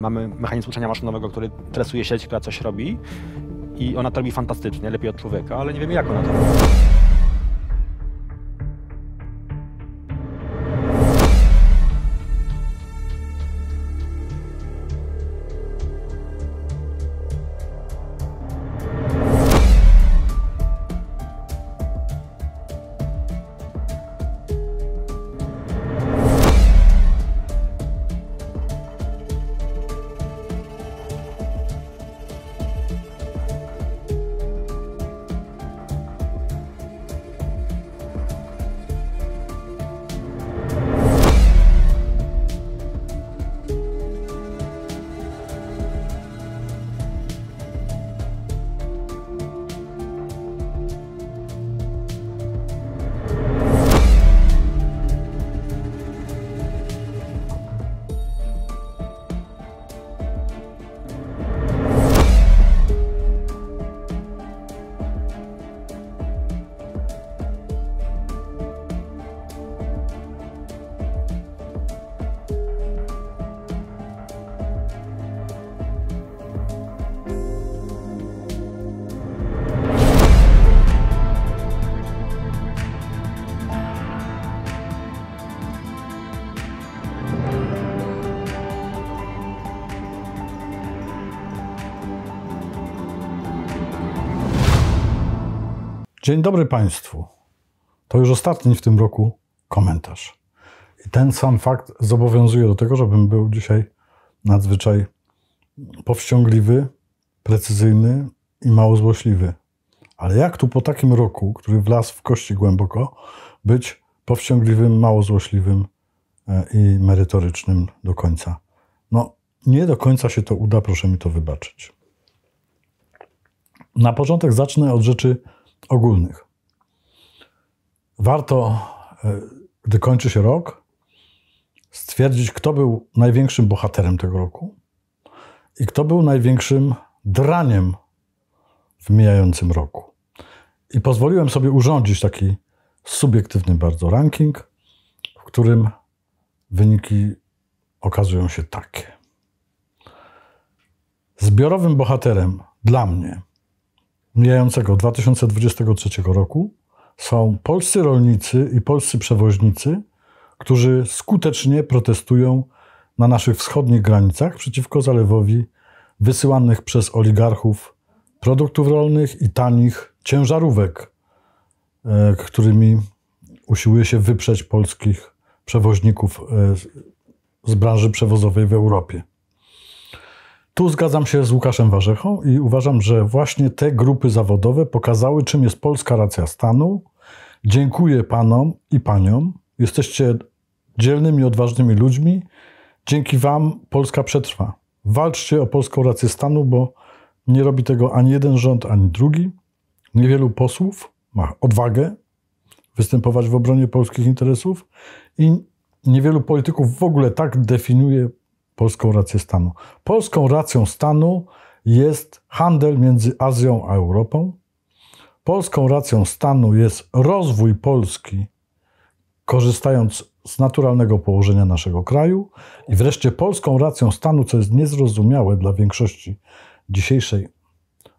Mamy mechanizm uczenia maszynowego, który tresuje sieć, która coś robi i ona to robi fantastycznie, lepiej od człowieka, ale nie wiemy jak ona to robi. Dzień dobry Państwu. To już ostatni w tym roku komentarz. I ten sam fakt zobowiązuje do tego, żebym był dzisiaj nadzwyczaj powściągliwy, precyzyjny i mało złośliwy. Ale jak tu po takim roku, który wlazł w kości głęboko, być powściągliwym, mało złośliwym e, i merytorycznym do końca? No, nie do końca się to uda, proszę mi to wybaczyć. Na początek zacznę od rzeczy ogólnych. Warto, e, gdy kończy się rok, stwierdzić, kto był największym bohaterem tego roku i kto był największym draniem w mijającym roku. I pozwoliłem sobie urządzić taki subiektywny bardzo ranking, w którym wyniki okazują się takie. Zbiorowym bohaterem dla mnie mijającego 2023 roku są polscy rolnicy i polscy przewoźnicy, którzy skutecznie protestują na naszych wschodnich granicach przeciwko zalewowi wysyłanych przez oligarchów produktów rolnych i tanich ciężarówek, e, którymi usiłuje się wyprzeć polskich przewoźników e, z branży przewozowej w Europie. Tu zgadzam się z Łukaszem Warzechą i uważam, że właśnie te grupy zawodowe pokazały, czym jest polska racja stanu. Dziękuję panom i paniom. Jesteście dzielnymi, odważnymi ludźmi. Dzięki wam Polska przetrwa. Walczcie o polską rację stanu, bo nie robi tego ani jeden rząd, ani drugi. Niewielu posłów ma odwagę występować w obronie polskich interesów i niewielu polityków w ogóle tak definiuje polską rację stanu. Polską racją stanu jest handel między Azją a Europą. Polską racją stanu jest rozwój Polski, korzystając z naturalnego położenia naszego kraju. I wreszcie polską racją stanu, co jest niezrozumiałe dla większości dzisiejszej,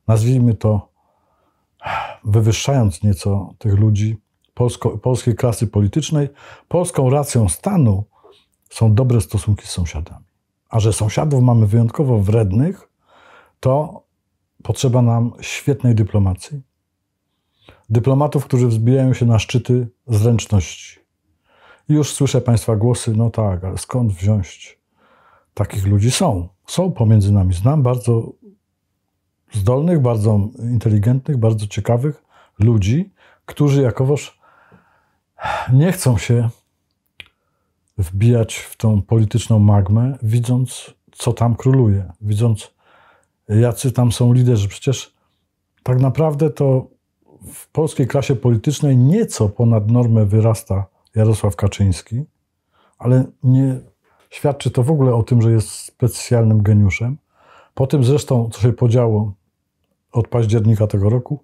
nazwijmy to, wywyższając nieco tych ludzi, polsko, polskiej klasy politycznej, polską racją stanu są dobre stosunki z sąsiadami a że sąsiadów mamy wyjątkowo wrednych, to potrzeba nam świetnej dyplomacji. Dyplomatów, którzy wzbijają się na szczyty zręczności. I już słyszę Państwa głosy, no tak, ale skąd wziąć? Takich ludzi są. Są pomiędzy nami. Znam bardzo zdolnych, bardzo inteligentnych, bardzo ciekawych ludzi, którzy jakowoż nie chcą się wbijać w tą polityczną magmę, widząc, co tam króluje, widząc, jacy tam są liderzy. Przecież tak naprawdę to w polskiej klasie politycznej nieco ponad normę wyrasta Jarosław Kaczyński, ale nie świadczy to w ogóle o tym, że jest specjalnym geniuszem. Po tym zresztą, co się podziało od października tego roku,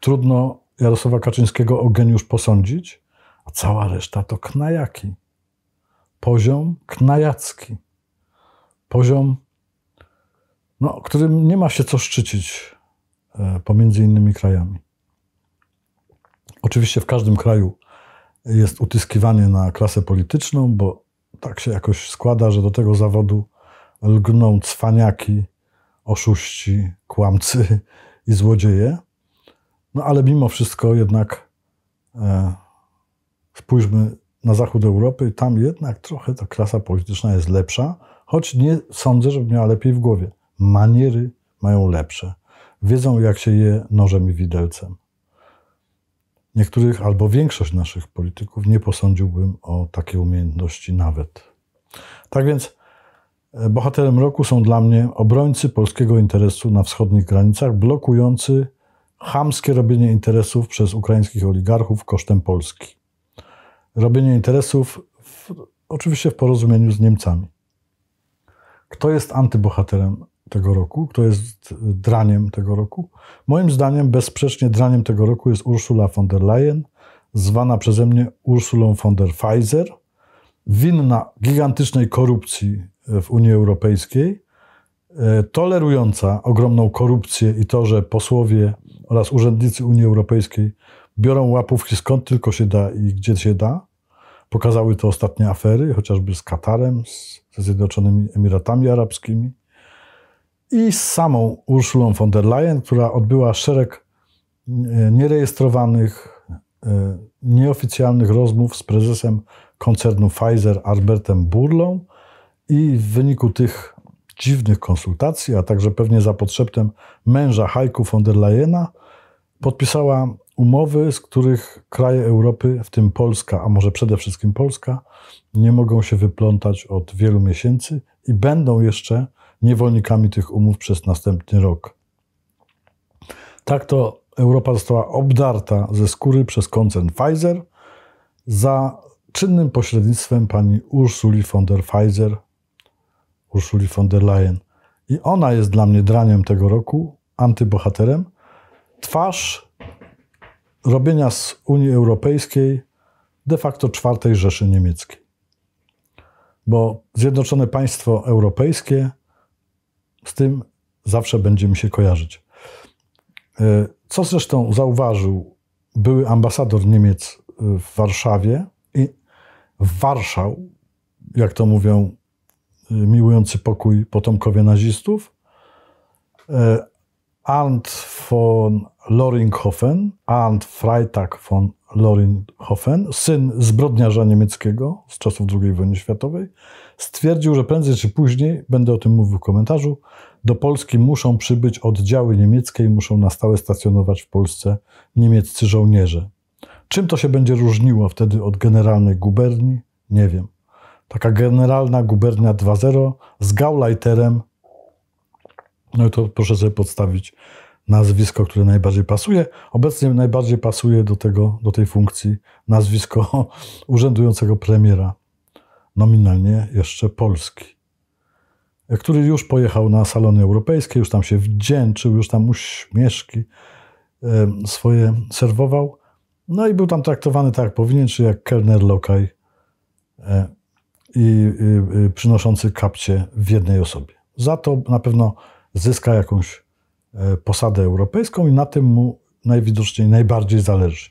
trudno Jarosława Kaczyńskiego o geniusz posądzić, a cała reszta to knajaki poziom knajacki, poziom, no, którym nie ma się co szczycić e, pomiędzy innymi krajami. Oczywiście w każdym kraju jest utyskiwanie na klasę polityczną, bo tak się jakoś składa, że do tego zawodu lgną cwaniaki, oszuści, kłamcy i złodzieje. No ale mimo wszystko jednak e, spójrzmy na zachód Europy, tam jednak trochę ta klasa polityczna jest lepsza, choć nie sądzę, żeby miała lepiej w głowie. Maniery mają lepsze. Wiedzą, jak się je nożem i widelcem. Niektórych albo większość naszych polityków nie posądziłbym o takie umiejętności nawet. Tak więc e, bohaterem roku są dla mnie obrońcy polskiego interesu na wschodnich granicach, blokujący chamskie robienie interesów przez ukraińskich oligarchów kosztem Polski. Robienie interesów, w, oczywiście w porozumieniu z Niemcami. Kto jest antybohaterem tego roku, kto jest draniem tego roku? Moim zdaniem bezsprzecznie draniem tego roku jest Ursula von der Leyen, zwana przeze mnie Ursulą von der Pfizer, winna gigantycznej korupcji e, w Unii Europejskiej, e, tolerująca ogromną korupcję i to, że posłowie oraz urzędnicy Unii Europejskiej biorą łapówki skąd tylko się da i gdzie się da. Pokazały to ostatnie afery, chociażby z Katarem, ze Zjednoczonymi Emiratami Arabskimi i z samą Urszulą von der Leyen, która odbyła szereg e, nierejestrowanych, e, nieoficjalnych rozmów z prezesem koncernu Pfizer Albertem Burlą i w wyniku tych dziwnych konsultacji, a także pewnie za potrzebem męża Hajku von der Leyena, podpisała umowy, z których kraje Europy, w tym Polska, a może przede wszystkim Polska, nie mogą się wyplątać od wielu miesięcy i będą jeszcze niewolnikami tych umów przez następny rok. Tak to Europa została obdarta ze skóry przez koncern Pfizer za czynnym pośrednictwem pani Ursuli von der Pfizer, Ursuli von der Leyen. I ona jest dla mnie draniem tego roku, antybohaterem, twarz robienia z Unii Europejskiej de facto czwartej Rzeszy Niemieckiej. Bo Zjednoczone Państwo Europejskie z tym zawsze będzie mi się kojarzyć. E, co zresztą zauważył były ambasador Niemiec e, w Warszawie i w Warszał, jak to mówią e, miłujący pokój potomkowie nazistów, Arndt von Loringhofen, Arndt Freitag von Loringhofen, syn zbrodniarza niemieckiego z czasów II wojny światowej, stwierdził, że prędzej czy później, będę o tym mówił w komentarzu, do Polski muszą przybyć oddziały niemieckie i muszą na stałe stacjonować w Polsce niemieccy żołnierze. Czym to się będzie różniło wtedy od generalnej guberni? Nie wiem. Taka generalna gubernia 2.0 z Gauleiterem, no i to proszę sobie podstawić nazwisko, które najbardziej pasuje. Obecnie najbardziej pasuje do, tego, do tej funkcji nazwisko urzędującego premiera, nominalnie jeszcze Polski, który już pojechał na salony europejskie, już tam się wdzięczył, już tam uśmieszki swoje serwował. No i był tam traktowany tak, jak powinien, czy jak kelner lokaj e, i przynoszący kapcie w jednej osobie. Za to na pewno zyska jakąś E, posadę europejską i na tym mu najwidoczniej najbardziej zależy.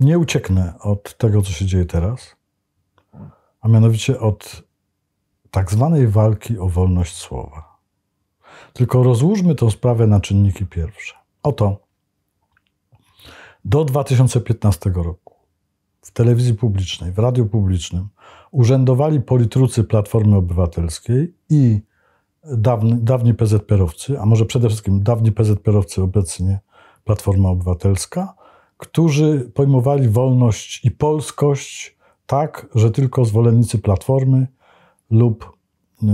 Nie ucieknę od tego, co się dzieje teraz, a mianowicie od tak zwanej walki o wolność słowa. Tylko rozłóżmy tę sprawę na czynniki pierwsze. Oto do 2015 roku w telewizji publicznej, w radiu publicznym urzędowali politrucy Platformy Obywatelskiej i dawni, dawni PZPR-owcy, a może przede wszystkim dawni PZPR-owcy, obecnie Platforma Obywatelska, którzy pojmowali wolność i polskość tak, że tylko zwolennicy Platformy lub y,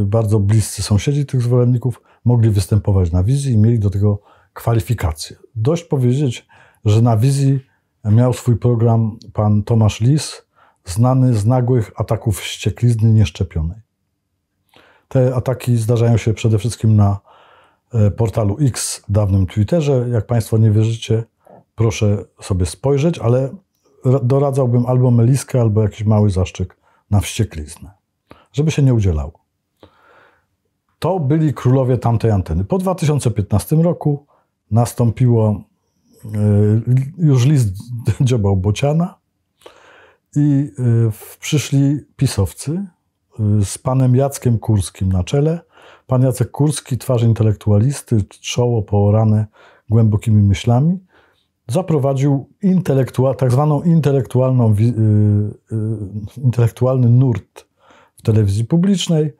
y, bardzo bliscy sąsiedzi tych zwolenników mogli występować na wizji i mieli do tego kwalifikacje. Dość powiedzieć, że na wizji miał swój program pan Tomasz Lis, znany z nagłych ataków wścieklizny nieszczepionej. Te ataki zdarzają się przede wszystkim na e, portalu X, dawnym Twitterze. Jak Państwo nie wierzycie, proszę sobie spojrzeć, ale doradzałbym albo meliskę, albo jakiś mały zaszczyk na wściekliznę, żeby się nie udzielało. To byli królowie tamtej anteny. Po 2015 roku nastąpiło E, już list dziobał Bociana i e, przyszli pisowcy e, z panem Jackiem Kurskim na czele. Pan Jacek Kurski, twarz intelektualisty, czoło poorane głębokimi myślami, zaprowadził tak zwaną intelektualną, yy, yy, intelektualny nurt w telewizji publicznej,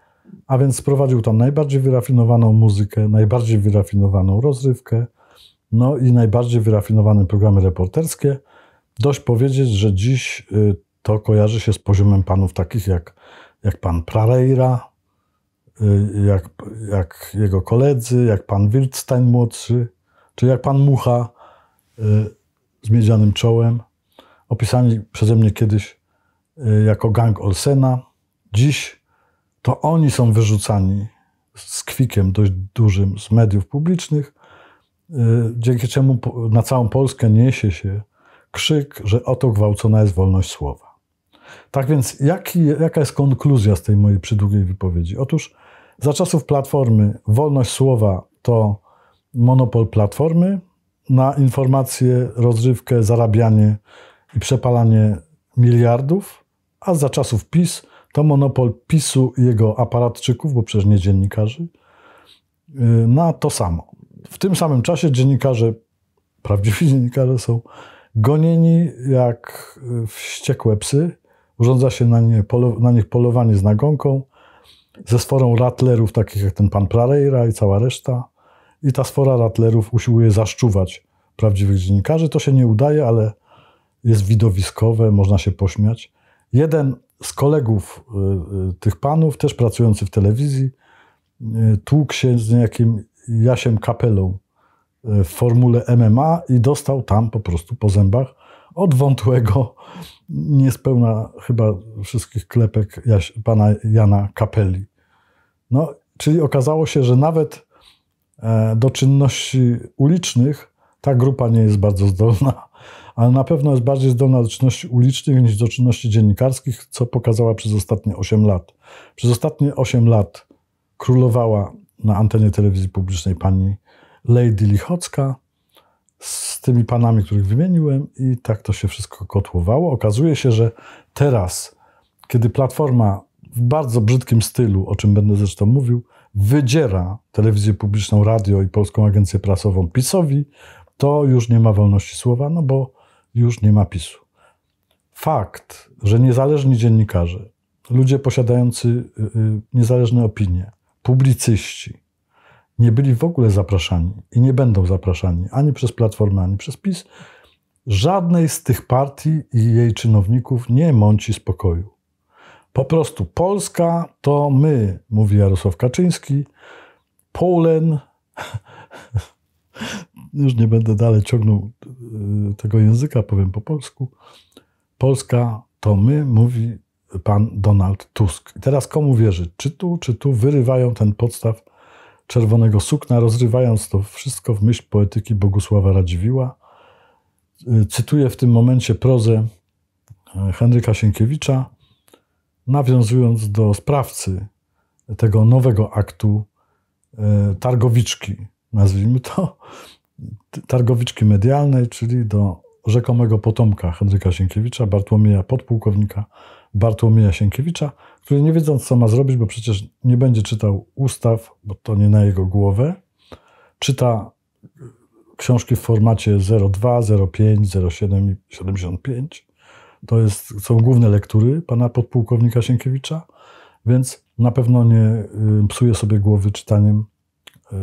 a więc sprowadził tam najbardziej wyrafinowaną muzykę, najbardziej wyrafinowaną rozrywkę, no i najbardziej wyrafinowane programy reporterskie. Dość powiedzieć, że dziś y, to kojarzy się z poziomem panów takich jak, jak pan Prareira, y, jak, jak jego koledzy, jak pan Wildstein młodszy, czy jak pan Mucha y, z miedzianym czołem, opisani przeze mnie kiedyś jako gang Olsena. Dziś to oni są wyrzucani z kwikiem dość dużym z mediów publicznych, Y, dzięki czemu na całą Polskę niesie się krzyk, że oto gwałcona jest wolność słowa. Tak więc, jaki, jaka jest konkluzja z tej mojej przydługiej wypowiedzi? Otóż za czasów Platformy wolność słowa to monopol Platformy na informacje, rozrywkę, zarabianie i przepalanie miliardów, a za czasów PiS to monopol PiSu i jego aparatczyków, bo przecież nie dziennikarzy, y, na to samo. W tym samym czasie dziennikarze, prawdziwi dziennikarze są gonieni jak wściekłe psy. Urządza się na, nie na nich polowanie z nagonką, ze sforą ratlerów, takich jak ten pan Prareira i cała reszta. I ta sfora ratlerów usiłuje zaszczuwać prawdziwych dziennikarzy. To się nie udaje, ale jest widowiskowe, można się pośmiać. Jeden z kolegów y, y, tych panów, też pracujący w telewizji, y, tłukł się z niejakim Jasiem Kapelą e, w formule MMA i dostał tam po prostu po zębach od wątłego, niespełna chyba wszystkich klepek Jaś, pana Jana Kapeli. No, czyli okazało się, że nawet e, do czynności ulicznych ta grupa nie jest bardzo zdolna, ale na pewno jest bardziej zdolna do czynności ulicznych niż do czynności dziennikarskich, co pokazała przez ostatnie 8 lat. Przez ostatnie 8 lat królowała na antenie telewizji publicznej pani Lady Lichocka z tymi panami, których wymieniłem, i tak to się wszystko kotłowało. Okazuje się, że teraz, kiedy platforma w bardzo brzydkim stylu, o czym będę zresztą mówił, wydziera telewizję publiczną, radio i polską agencję prasową PiSowi, to już nie ma wolności słowa, no bo już nie ma PiSu. Fakt, że niezależni dziennikarze, ludzie posiadający y, y, niezależne opinie, publicyści nie byli w ogóle zapraszani i nie będą zapraszani ani przez Platformę, ani przez PiS. Żadnej z tych partii i jej czynowników nie mąci spokoju. Po prostu Polska to my, mówi Jarosław Kaczyński, Polen. Już nie będę dalej ciągnął y, tego języka, powiem po polsku. Polska to my, mówi pan Donald Tusk. I teraz komu wierzy? Czy tu, czy tu wyrywają ten podstaw czerwonego sukna, rozrywając to wszystko w myśl poetyki Bogusława Radziwiła. Y, cytuję w tym momencie prozę e, Henryka Sienkiewicza, nawiązując do sprawcy tego nowego aktu e, targowiczki, nazwijmy to, targowiczki medialnej, czyli do rzekomego potomka Henryka Sienkiewicza, Bartłomieja Podpułkownika, Bartłomieja Sienkiewicza, który nie wiedząc, co ma zrobić, bo przecież nie będzie czytał ustaw, bo to nie na jego głowę, czyta książki w formacie 02, 05, 07 i 75. To jest, są główne lektury pana podpułkownika Sienkiewicza, więc na pewno nie y, psuje sobie głowy czytaniem y,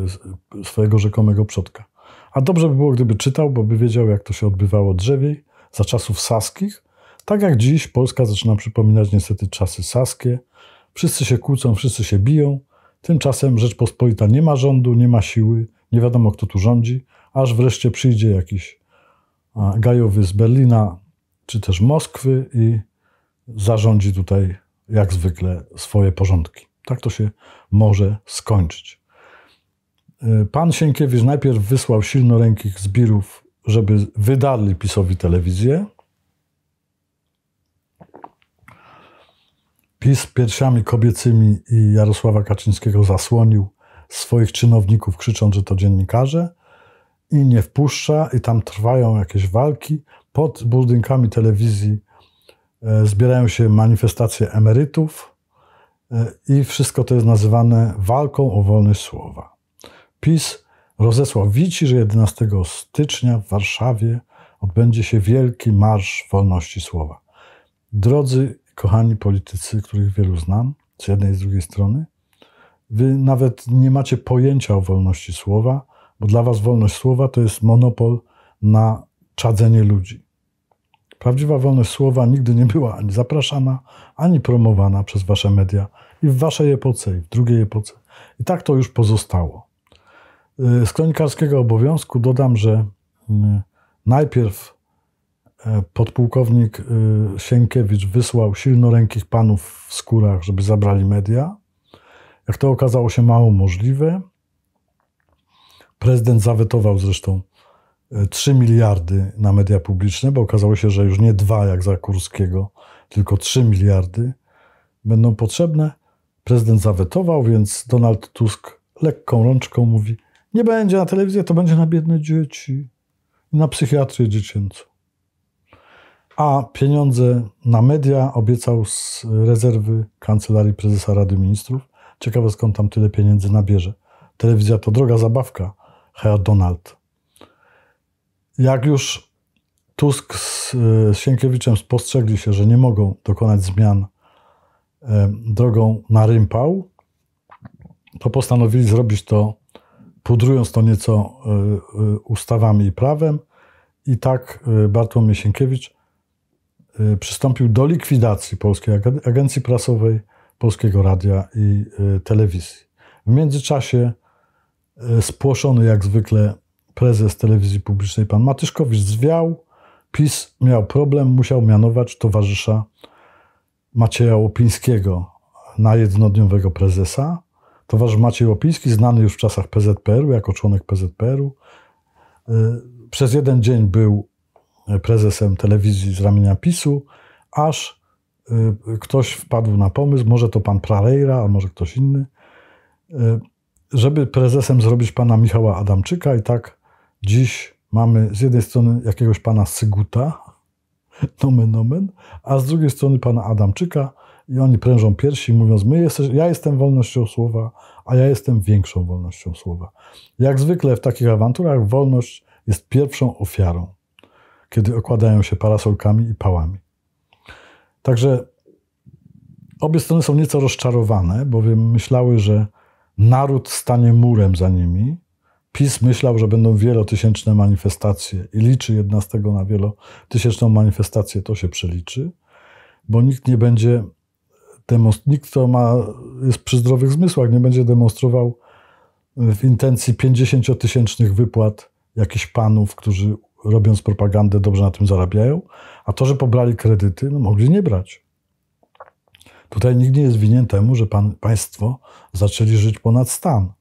y, swojego rzekomego przodka. A dobrze by było, gdyby czytał, bo by wiedział, jak to się odbywało drzewiej za czasów saskich, tak jak dziś Polska zaczyna przypominać niestety czasy saskie. Wszyscy się kłócą, wszyscy się biją. Tymczasem Rzeczpospolita nie ma rządu, nie ma siły, nie wiadomo kto tu rządzi, aż wreszcie przyjdzie jakiś gajowy z Berlina czy też Moskwy i zarządzi tutaj jak zwykle swoje porządki. Tak to się może skończyć. Y, pan Sienkiewicz najpierw wysłał silnorękich zbirów, żeby wydarli PiSowi telewizję, PiS piersiami kobiecymi i Jarosława Kaczyńskiego zasłonił swoich czynowników, krzycząc, że to dziennikarze i nie wpuszcza i tam trwają jakieś walki. Pod budynkami telewizji e, zbierają się manifestacje emerytów e, i wszystko to jest nazywane walką o wolność słowa. PiS rozesłał wici, że 11 stycznia w Warszawie odbędzie się wielki Marsz Wolności Słowa. Drodzy kochani politycy, których wielu znam, z jednej i z drugiej strony, wy nawet nie macie pojęcia o wolności słowa, bo dla was wolność słowa to jest monopol na czadzenie ludzi. Prawdziwa wolność słowa nigdy nie była ani zapraszana, ani promowana przez wasze media i w waszej epoce, i w drugiej epoce. I tak to już pozostało. Y, z kronikarskiego obowiązku dodam, że y, najpierw E, podpułkownik e, Sienkiewicz wysłał silnorękich panów w skórach, żeby zabrali media. Jak to okazało się mało możliwe, prezydent zawetował zresztą 3 e, miliardy na media publiczne, bo okazało się, że już nie dwa jak za Kurskiego, tylko 3 miliardy będą potrzebne. Prezydent zawetował, więc Donald Tusk lekką rączką mówi: Nie będzie na telewizję, to będzie na biedne dzieci, na psychiatrię dziecięcą a pieniądze na media obiecał z rezerwy Kancelarii Prezesa Rady Ministrów. Ciekawe skąd tam tyle pieniędzy nabierze. Telewizja to droga zabawka, Herr Donald. Jak już Tusk z, e, Sienkiewiczem spostrzegli się, że nie mogą dokonać zmian e, drogą na rympał, to postanowili zrobić to, pudrując to nieco e, ustawami i prawem. I tak Bartłomiej Sienkiewicz Y, przystąpił do likwidacji Polskiej Agencji Prasowej, Polskiego Radia i y, Telewizji. W międzyczasie y, spłoszony jak zwykle prezes telewizji publicznej pan Matyszkowicz zwiał, PiS miał problem, musiał mianować towarzysza Macieja Łopińskiego na jednodniowego prezesa. Towarzysz Maciej Łopiński, znany już w czasach PZPR-u, jako członek PZPR-u, przez jeden dzień był prezesem telewizji z ramienia PiSu, aż y, ktoś wpadł na pomysł, może to pan Prareira, a może ktoś inny, y, żeby prezesem zrobić pana Michała Adamczyka i tak dziś mamy z jednej strony jakiegoś pana Syguta, nomen nomen, a z drugiej strony pana Adamczyka i oni prężą piersi mówiąc, my jesteś, ja jestem wolnością słowa, a ja jestem większą wolnością słowa. Jak zwykle w takich awanturach wolność jest pierwszą ofiarą kiedy okładają się parasolkami i pałami. Także obie strony są nieco rozczarowane, bowiem myślały, że naród stanie murem za nimi. PiS myślał, że będą wielotysięczne manifestacje i liczy 11 na wielotysięczną manifestację, to się przeliczy, bo nikt nie będzie, nikt to ma, jest przy zdrowych zmysłach, nie będzie demonstrował w intencji 50-tysięcznych wypłat jakichś panów, którzy robiąc propagandę, dobrze na tym zarabiają, a to, że pobrali kredyty, no mogli nie brać. Tutaj nikt nie jest winien temu, że pan, państwo zaczęli żyć ponad stan.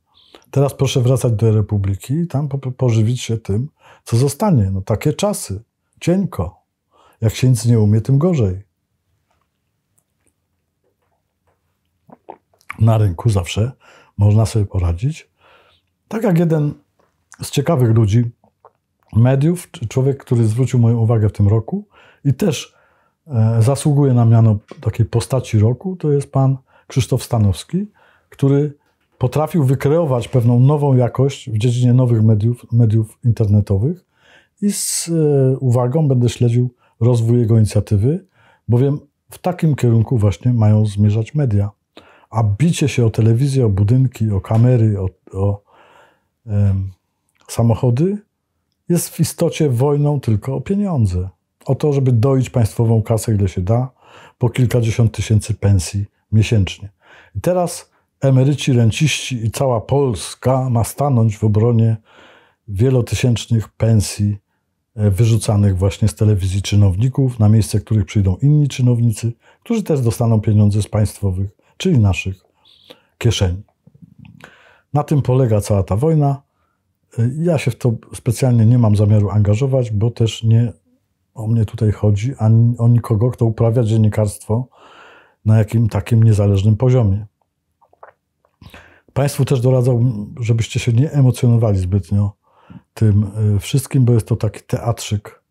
Teraz proszę wracać do Republiki i tam po, pożywić się tym, co zostanie. No takie czasy. Cienko. Jak się nic nie umie, tym gorzej. Na rynku zawsze można sobie poradzić. Tak jak jeden z ciekawych ludzi mediów, człowiek, który zwrócił moją uwagę w tym roku i też e, zasługuje na miano takiej postaci roku, to jest pan Krzysztof Stanowski, który potrafił wykreować pewną nową jakość w dziedzinie nowych mediów, mediów internetowych i z e, uwagą będę śledził rozwój jego inicjatywy, bowiem w takim kierunku właśnie mają zmierzać media. A bicie się o telewizję, o budynki, o kamery, o, o e, samochody jest w istocie wojną tylko o pieniądze. O to, żeby doić państwową kasę, ile się da, po kilkadziesiąt tysięcy pensji miesięcznie. I teraz emeryci, renciści i cała Polska ma stanąć w obronie wielotysięcznych pensji e, wyrzucanych właśnie z telewizji czynowników, na miejsce których przyjdą inni czynownicy, którzy też dostaną pieniądze z państwowych, czyli naszych kieszeni. Na tym polega cała ta wojna. Ja się w to specjalnie nie mam zamiaru angażować, bo też nie o mnie tutaj chodzi, ani o nikogo, kto uprawia dziennikarstwo na jakim takim niezależnym poziomie. Państwu też doradzałbym, żebyście się nie emocjonowali zbytnio tym e, wszystkim, bo jest to taki teatrzyk,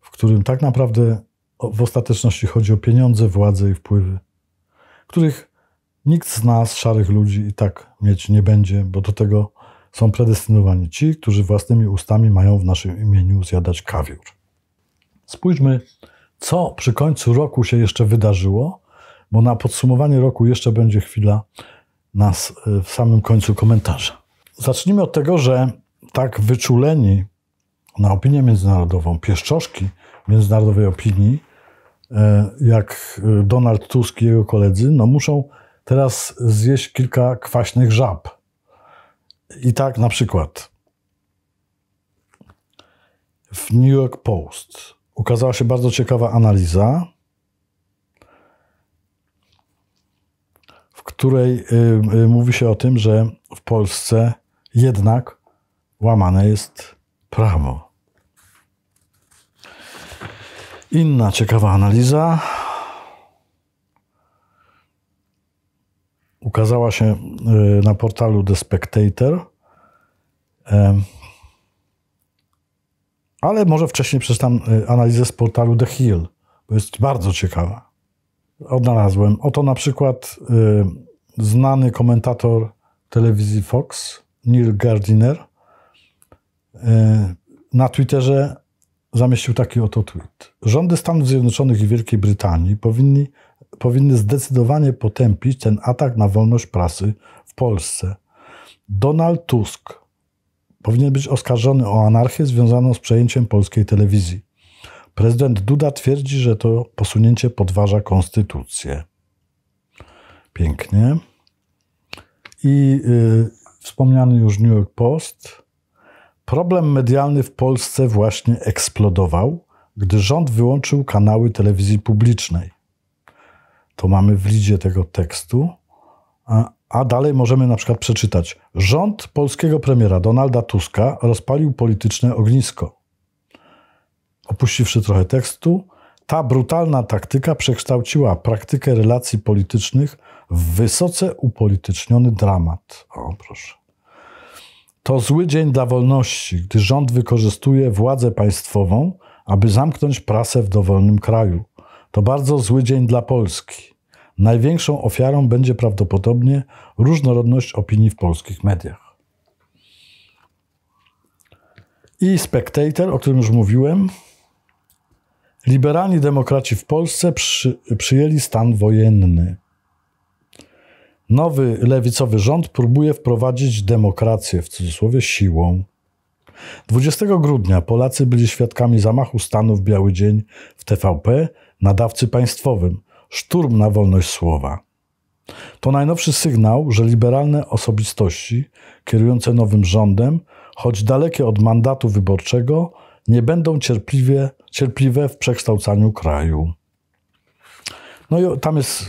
w którym tak naprawdę w ostateczności chodzi o pieniądze, władzę i wpływy, których nikt z nas, szarych ludzi, i tak mieć nie będzie, bo do tego są predestynowani ci, którzy własnymi ustami mają w naszym imieniu zjadać kawiór. Spójrzmy, co przy końcu roku się jeszcze wydarzyło, bo na podsumowanie roku jeszcze będzie chwila nas e, w samym końcu komentarza. Zacznijmy od tego, że tak wyczuleni na opinię międzynarodową, pieszczoszki międzynarodowej opinii, e, jak e, Donald Tusk i jego koledzy, no muszą teraz zjeść kilka kwaśnych żab i tak na przykład w New York Post ukazała się bardzo ciekawa analiza, w której y, y, mówi się o tym, że w Polsce jednak łamane jest prawo. Inna ciekawa analiza ukazała się y, na portalu The Spectator. Ale może wcześniej przeczytam y, analizę z portalu The Hill, bo jest bardzo ciekawa. Odnalazłem. Oto na przykład y, znany komentator telewizji Fox, Neil Gardiner, na Twitterze zamieścił taki oto tweet. Rządy Stanów Zjednoczonych i Wielkiej Brytanii powinni powinny zdecydowanie potępić ten atak na wolność prasy w Polsce. Donald Tusk powinien być oskarżony o anarchię związaną z przejęciem polskiej telewizji. Prezydent Duda twierdzi, że to posunięcie podważa konstytucję. Pięknie. I yy, wspomniany już New York Post. Problem medialny w Polsce właśnie eksplodował, gdy rząd wyłączył kanały telewizji publicznej to mamy w lidzie tego tekstu, a, a dalej możemy na przykład przeczytać. Rząd polskiego premiera Donalda Tuska rozpalił polityczne ognisko. Opuściwszy trochę tekstu, ta brutalna taktyka przekształciła praktykę relacji politycznych w wysoce upolityczniony dramat. O, proszę. To zły dzień dla wolności, gdy rząd wykorzystuje władzę państwową, aby zamknąć prasę w dowolnym kraju. To bardzo zły dzień dla Polski. Największą ofiarą będzie prawdopodobnie różnorodność opinii w polskich mediach. I Spectator, o którym już mówiłem. Liberalni demokraci w Polsce przy, przyjęli stan wojenny. Nowy lewicowy rząd próbuje wprowadzić demokrację, w cudzysłowie siłą. 20 grudnia Polacy byli świadkami zamachu stanu w Biały Dzień w TVP, nadawcy państwowym, szturm na wolność słowa. To najnowszy sygnał, że liberalne osobistości kierujące nowym rządem, choć dalekie od mandatu wyborczego, nie będą cierpliwie, cierpliwe w przekształcaniu kraju. No i tam jest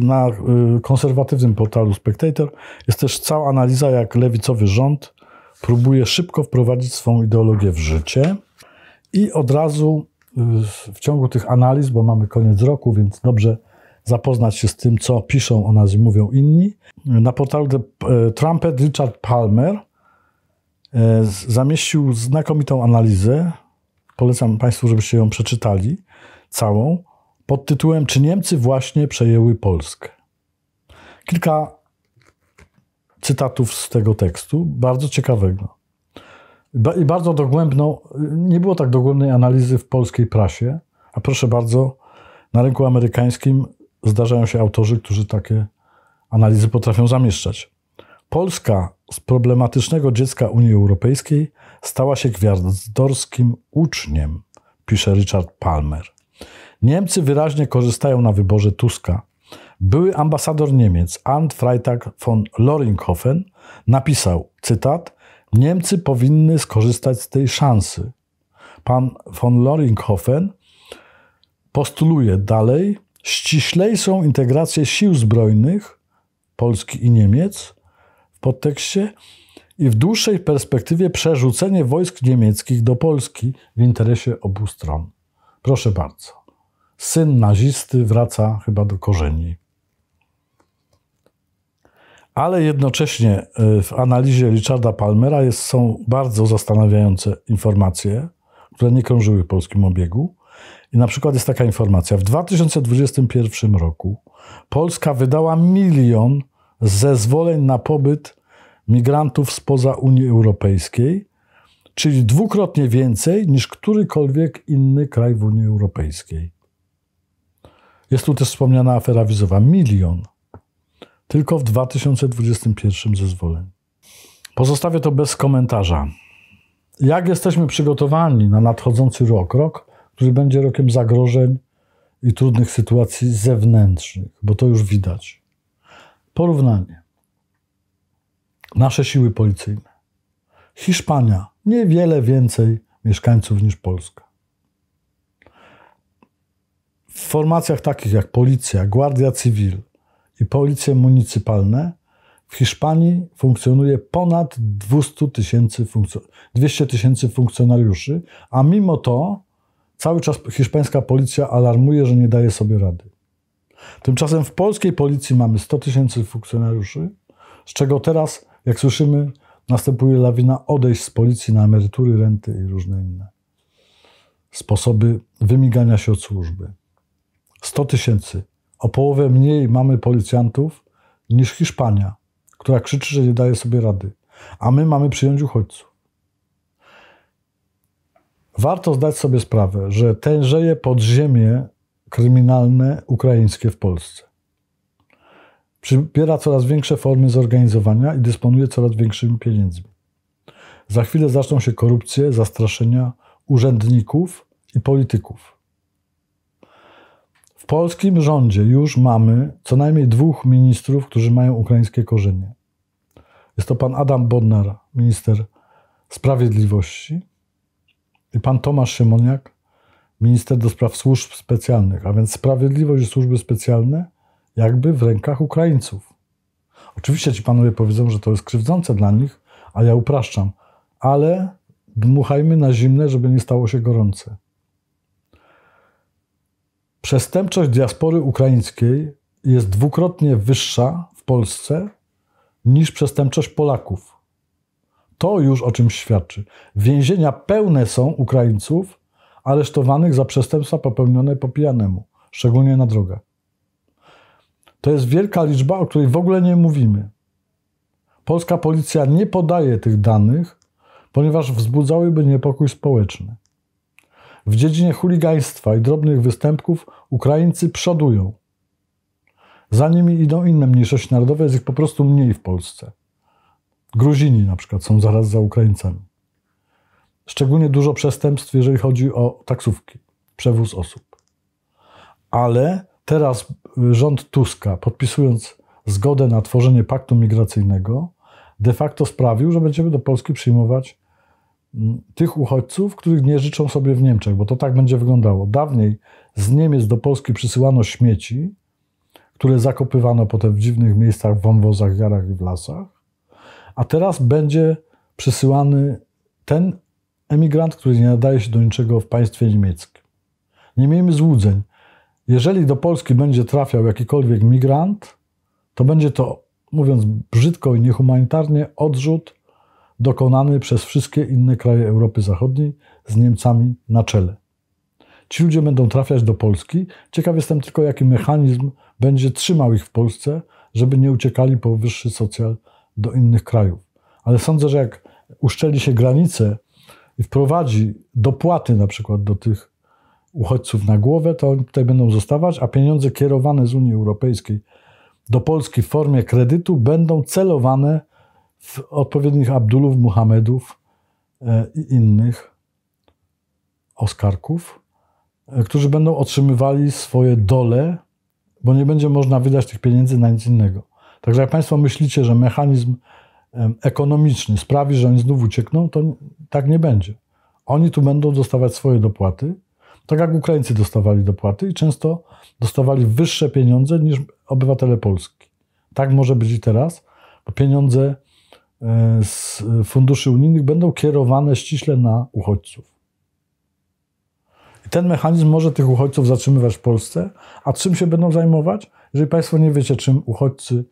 na y, konserwatywnym portalu Spectator jest też cała analiza, jak lewicowy rząd próbuje szybko wprowadzić swą ideologię w życie i od razu w ciągu tych analiz, bo mamy koniec roku, więc dobrze zapoznać się z tym, co piszą o nas i mówią inni. Na portalu The e, Trumpet Richard Palmer e, zamieścił znakomitą analizę. Polecam Państwu, żebyście ją przeczytali całą, pod tytułem Czy Niemcy właśnie przejęły Polskę? Kilka cytatów z tego tekstu, bardzo ciekawego i bardzo dogłębną, nie było tak dogłębnej analizy w polskiej prasie, a proszę bardzo, na rynku amerykańskim zdarzają się autorzy, którzy takie analizy potrafią zamieszczać. Polska z problematycznego dziecka Unii Europejskiej stała się gwiazdorskim uczniem, pisze Richard Palmer. Niemcy wyraźnie korzystają na wyborze Tuska. Były ambasador Niemiec Ant Freitag von Loringhofen napisał, cytat, Niemcy powinny skorzystać z tej szansy. Pan von Loringhofen postuluje dalej ściślejszą integrację sił zbrojnych Polski i Niemiec w podtekście i w dłuższej perspektywie przerzucenie wojsk niemieckich do Polski w interesie obu stron. Proszę bardzo. Syn nazisty wraca chyba do korzeni ale jednocześnie y, w analizie Richarda Palmera jest, są bardzo zastanawiające informacje, które nie krążyły w polskim obiegu. I na przykład jest taka informacja. W 2021 roku Polska wydała milion zezwoleń na pobyt migrantów spoza Unii Europejskiej, czyli dwukrotnie więcej niż którykolwiek inny kraj w Unii Europejskiej. Jest tu też wspomniana afera wizowa. Milion tylko w 2021 zezwoleń. Pozostawię to bez komentarza. Jak jesteśmy przygotowani na nadchodzący rok? Rok, który będzie rokiem zagrożeń i trudnych sytuacji zewnętrznych, bo to już widać. Porównanie. Nasze siły policyjne. Hiszpania niewiele więcej mieszkańców niż Polska. W formacjach takich jak policja, Guardia cywil i policje municypalne, w Hiszpanii funkcjonuje ponad 200 tysięcy funkcjonariuszy, a mimo to cały czas hiszpańska policja alarmuje, że nie daje sobie rady. Tymczasem w polskiej policji mamy 100 tysięcy funkcjonariuszy, z czego teraz, jak słyszymy, następuje lawina odejść z policji na emerytury, renty i różne inne sposoby wymigania się od służby. 100 tysięcy o połowę mniej mamy policjantów niż Hiszpania, która krzyczy, że nie daje sobie rady, a my mamy przyjąć uchodźców. Warto zdać sobie sprawę, że tężeje podziemie kryminalne ukraińskie w Polsce. Przybiera coraz większe formy zorganizowania i dysponuje coraz większymi pieniędzmi. Za chwilę zaczną się korupcje, zastraszenia urzędników i polityków polskim rządzie już mamy co najmniej dwóch ministrów, którzy mają ukraińskie korzenie. Jest to pan Adam Bodnar, minister sprawiedliwości, i pan Tomasz Szymoniak, minister do spraw służb specjalnych, a więc sprawiedliwość i służby specjalne jakby w rękach Ukraińców. Oczywiście ci panowie powiedzą, że to jest krzywdzące dla nich, a ja upraszczam, ale dmuchajmy na zimne, żeby nie stało się gorące. Przestępczość diaspory ukraińskiej jest dwukrotnie wyższa w Polsce niż przestępczość Polaków. To już o czymś świadczy. Więzienia pełne są Ukraińców aresztowanych za przestępstwa popełnione po pijanemu, szczególnie na drogach. To jest wielka liczba, o której w ogóle nie mówimy. Polska policja nie podaje tych danych, ponieważ wzbudzałyby niepokój społeczny. W dziedzinie chuligaństwa i drobnych występków Ukraińcy przodują. Za nimi idą inne mniejszości narodowe, jest ich po prostu mniej w Polsce. Gruzini na przykład są zaraz za Ukraińcami. Szczególnie dużo przestępstw, jeżeli chodzi o taksówki, przewóz osób. Ale teraz y, rząd Tuska, podpisując zgodę na tworzenie paktu migracyjnego, de facto sprawił, że będziemy do Polski przyjmować tych uchodźców, których nie życzą sobie w Niemczech, bo to tak będzie wyglądało. Dawniej z Niemiec do Polski przysyłano śmieci, które zakopywano potem w dziwnych miejscach, w wąwozach, jarach i w lasach, a teraz będzie przysyłany ten emigrant, który nie nadaje się do niczego w państwie niemieckim. Nie miejmy złudzeń. Jeżeli do Polski będzie trafiał jakikolwiek migrant, to będzie to, mówiąc brzydko i niehumanitarnie, odrzut dokonany przez wszystkie inne kraje Europy Zachodniej z Niemcami na czele. Ci ludzie będą trafiać do Polski. Ciekaw jestem tylko, jaki mechanizm będzie trzymał ich w Polsce, żeby nie uciekali po wyższy socjal do innych krajów. Ale sądzę, że jak uszczeli się granice i wprowadzi dopłaty na przykład do tych uchodźców na głowę, to oni tutaj będą zostawać, a pieniądze kierowane z Unii Europejskiej do Polski w formie kredytu będą celowane odpowiednich Abdulów, Muhammedów e, i innych Oskarków, e, którzy będą otrzymywali swoje dole, bo nie będzie można wydać tych pieniędzy na nic innego. Także jak Państwo myślicie, że mechanizm e, ekonomiczny sprawi, że oni znów uciekną, to tak nie będzie. Oni tu będą dostawać swoje dopłaty, tak jak Ukraińcy dostawali dopłaty i często dostawali wyższe pieniądze niż obywatele Polski. Tak może być i teraz, bo pieniądze E, z funduszy unijnych będą kierowane ściśle na uchodźców. I ten mechanizm może tych uchodźców zatrzymywać w Polsce, a czym się będą zajmować? Jeżeli Państwo nie wiecie, czym uchodźcy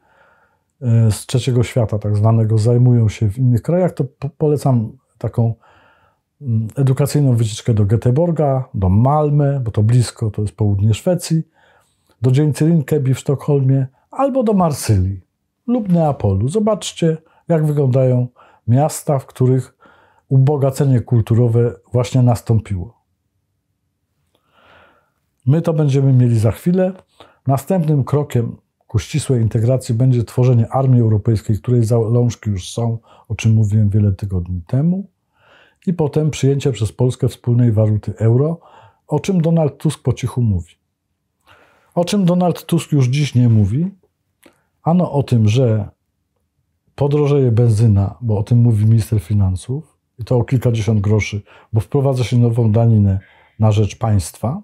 e, z trzeciego świata, tak zwanego, zajmują się w innych krajach, to polecam taką mm, edukacyjną wycieczkę do Göteborga, do Malmö, bo to blisko, to jest południe Szwecji, do Dzięcirinkebi w Sztokholmie, albo do Marsylii lub Neapolu. Zobaczcie, jak wyglądają miasta, w których ubogacenie kulturowe właśnie nastąpiło. My to będziemy mieli za chwilę. Następnym krokiem ku ścisłej integracji będzie tworzenie armii europejskiej, której zalążki już są, o czym mówiłem wiele tygodni temu, i potem przyjęcie przez Polskę wspólnej waluty euro, o czym Donald Tusk po cichu mówi. O czym Donald Tusk już dziś nie mówi? Ano o tym, że podrożeje benzyna, bo o tym mówi minister finansów, i to o kilkadziesiąt groszy, bo wprowadza się nową daninę na rzecz państwa,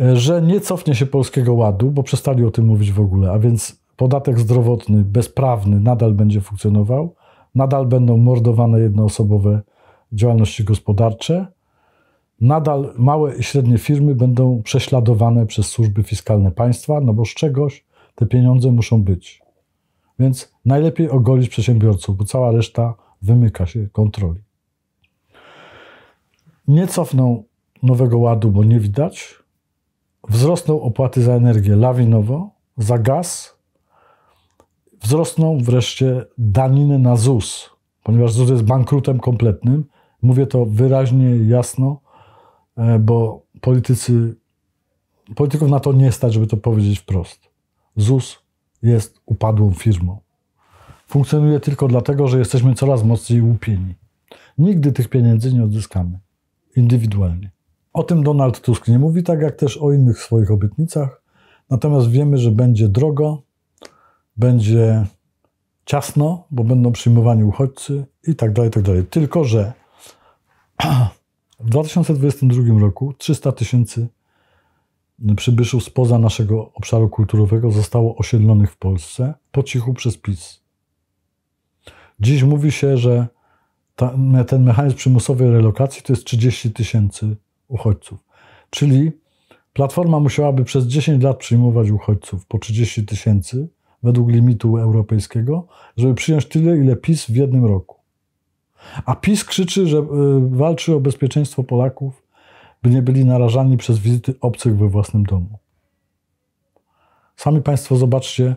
e, że nie cofnie się polskiego ładu, bo przestali o tym mówić w ogóle, a więc podatek zdrowotny, bezprawny nadal będzie funkcjonował, nadal będą mordowane jednoosobowe działalności gospodarcze, nadal małe i średnie firmy będą prześladowane przez służby fiskalne państwa, no bo z czegoś te pieniądze muszą być. Więc najlepiej ogolić przedsiębiorców, bo cała reszta wymyka się kontroli. Nie cofną nowego ładu, bo nie widać. Wzrosną opłaty za energię lawinowo, za gaz. Wzrosną wreszcie daniny na ZUS, ponieważ ZUS jest bankrutem kompletnym. Mówię to wyraźnie, jasno, e, bo politycy, polityków na to nie stać, żeby to powiedzieć wprost. ZUS jest upadłą firmą. Funkcjonuje tylko dlatego, że jesteśmy coraz mocniej łupieni. Nigdy tych pieniędzy nie odzyskamy indywidualnie. O tym Donald Tusk nie mówi, tak jak też o innych swoich obietnicach. Natomiast wiemy, że będzie drogo, będzie ciasno, bo będą przyjmowani uchodźcy i tak dalej, tak dalej. Tylko, że w 2022 roku 300 tysięcy przybyszów spoza naszego obszaru kulturowego zostało osiedlonych w Polsce po cichu przez PiS. Dziś mówi się, że ta, ten mechanizm przymusowej relokacji to jest 30 tysięcy uchodźców. Czyli Platforma musiałaby przez 10 lat przyjmować uchodźców po 30 tysięcy według limitu europejskiego, żeby przyjąć tyle, ile PiS w jednym roku. A PiS krzyczy, że y, walczy o bezpieczeństwo Polaków by nie byli narażani przez wizyty obcych we własnym domu. Sami Państwo zobaczcie,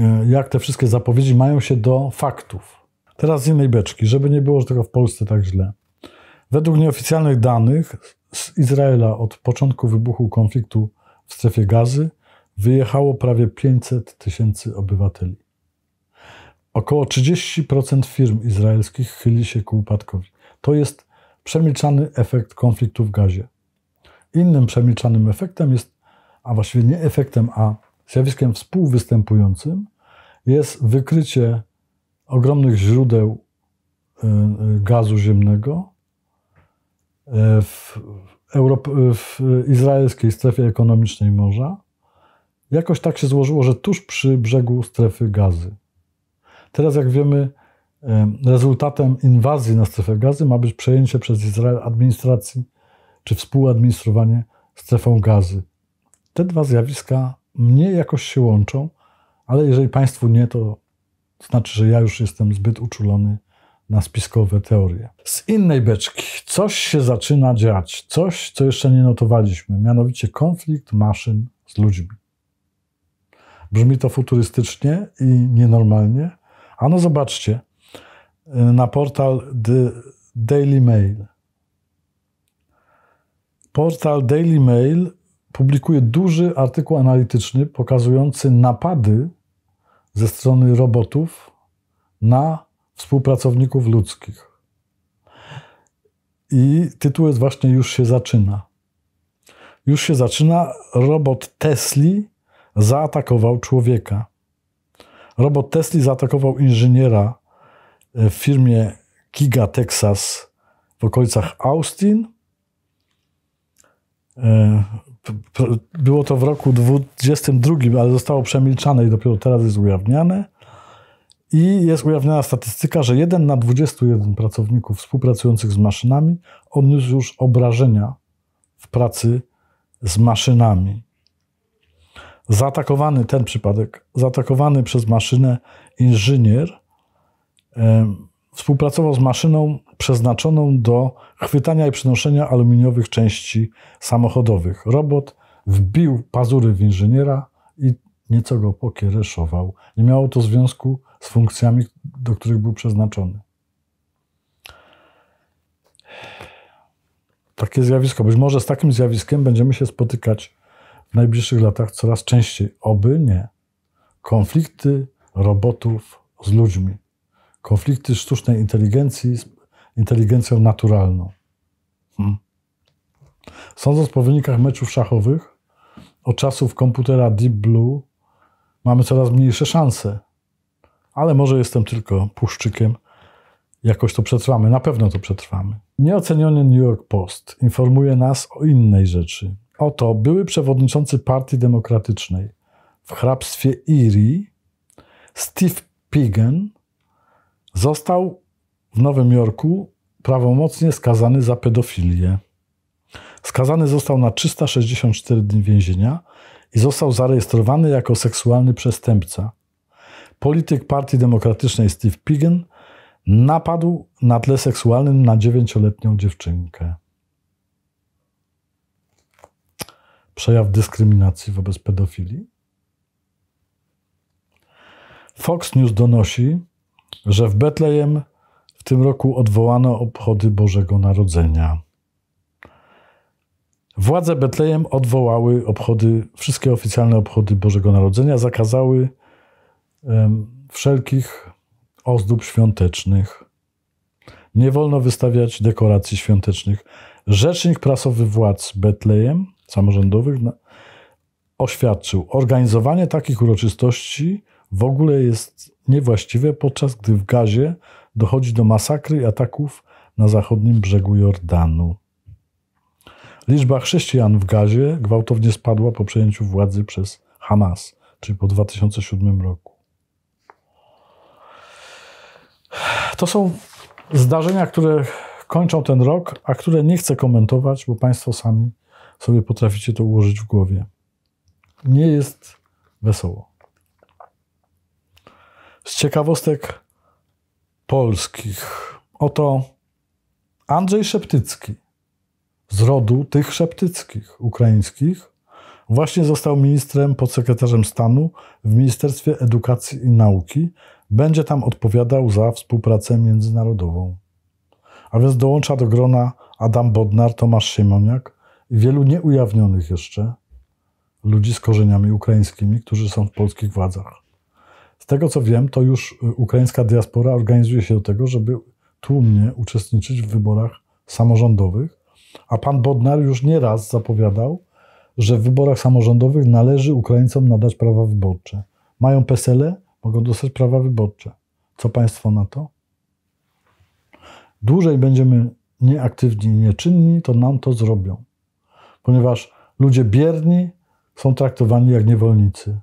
e, jak te wszystkie zapowiedzi mają się do faktów. Teraz z innej beczki, żeby nie było, że tego w Polsce tak źle. Według nieoficjalnych danych z Izraela od początku wybuchu konfliktu w strefie gazy wyjechało prawie 500 tysięcy obywateli. Około 30% firm izraelskich chyli się ku upadkowi. To jest przemilczany efekt konfliktu w gazie. Innym przemilczanym efektem jest, a właściwie nie efektem, a zjawiskiem współwystępującym jest wykrycie ogromnych źródeł y, y, gazu ziemnego e, w, Europ- w izraelskiej strefie ekonomicznej morza. Jakoś tak się złożyło, że tuż przy brzegu strefy gazy. Teraz, jak wiemy, Rezultatem inwazji na strefę gazy ma być przejęcie przez Izrael administracji czy współadministrowanie strefą gazy. Te dwa zjawiska mnie jakoś się łączą, ale jeżeli Państwu nie, to znaczy, że ja już jestem zbyt uczulony na spiskowe teorie. Z innej beczki coś się zaczyna dziać, coś, co jeszcze nie notowaliśmy, mianowicie konflikt maszyn z ludźmi. Brzmi to futurystycznie i nienormalnie, a no zobaczcie, Y, na portal The Daily Mail. Portal Daily Mail publikuje duży artykuł analityczny pokazujący napady ze strony robotów na współpracowników ludzkich. I tytuł jest właśnie Już się zaczyna. Już się zaczyna. Robot Tesla zaatakował człowieka. Robot Tesla zaatakował inżyniera w firmie Giga Texas w okolicach Austin. E, było to w roku 2022, ale zostało przemilczane i dopiero teraz jest ujawniane. I jest ujawniana statystyka, że 1 na 21 pracowników współpracujących z maszynami odniósł już obrażenia w pracy z maszynami. Zaatakowany ten przypadek, zaatakowany przez maszynę inżynier Współpracował z maszyną przeznaczoną do chwytania i przynoszenia aluminiowych części samochodowych. Robot wbił pazury w inżyniera i nieco go pokiereszował. Nie miało to związku z funkcjami, do których był przeznaczony. Takie zjawisko, być może z takim zjawiskiem będziemy się spotykać w najbliższych latach coraz częściej. Oby nie. Konflikty robotów z ludźmi konflikty sztucznej inteligencji z inteligencją naturalną. Hmm. Sądząc po wynikach meczów szachowych, od czasów komputera Deep Blue mamy coraz mniejsze szanse. Ale może jestem tylko puszczykiem. Jakoś to przetrwamy, na pewno to przetrwamy. Nieoceniony New York Post informuje nas o innej rzeczy. Oto były przewodniczący Partii Demokratycznej w hrabstwie Erie, Steve Pigen. Został w Nowym Jorku prawomocnie skazany za pedofilię. Skazany został na 364 dni więzienia i został zarejestrowany jako seksualny przestępca. Polityk Partii Demokratycznej Steve Pigen napadł na tle seksualnym na dziewięcioletnią dziewczynkę. Przejaw dyskryminacji wobec pedofilii. Fox News donosi, że w Betlejem w tym roku odwołano obchody Bożego Narodzenia. Władze Betlejem odwołały obchody, wszystkie oficjalne obchody Bożego Narodzenia, zakazały um, wszelkich ozdób świątecznych. Nie wolno wystawiać dekoracji świątecznych. Rzecznik prasowy władz Betlejem samorządowych oświadczył, organizowanie takich uroczystości w ogóle jest niewłaściwe, podczas gdy w Gazie dochodzi do masakry i ataków na zachodnim brzegu Jordanu. Liczba chrześcijan w Gazie gwałtownie spadła po przejęciu władzy przez Hamas, czyli po 2007 roku. To są zdarzenia, które kończą ten rok, a które nie chcę komentować, bo Państwo sami sobie potraficie to ułożyć w głowie. Nie jest wesoło. Z ciekawostek polskich. Oto Andrzej Szeptycki z rodu tych szeptyckich ukraińskich właśnie został ministrem, podsekretarzem stanu w Ministerstwie Edukacji i Nauki. Będzie tam odpowiadał za współpracę międzynarodową. A więc dołącza do grona Adam Bodnar, Tomasz Siemoniak i wielu nieujawnionych jeszcze ludzi z korzeniami ukraińskimi, którzy są w polskich władzach. Z tego co wiem, to już y, ukraińska diaspora organizuje się do tego, żeby tłumnie uczestniczyć w wyborach samorządowych, a pan Bodnar już nieraz zapowiadał, że w wyborach samorządowych należy Ukraińcom nadać prawa wyborcze. Mają PESELE, mogą dostać prawa wyborcze. Co państwo na to? Dłużej będziemy nieaktywni i nieczynni, to nam to zrobią. Ponieważ ludzie bierni są traktowani jak niewolnicy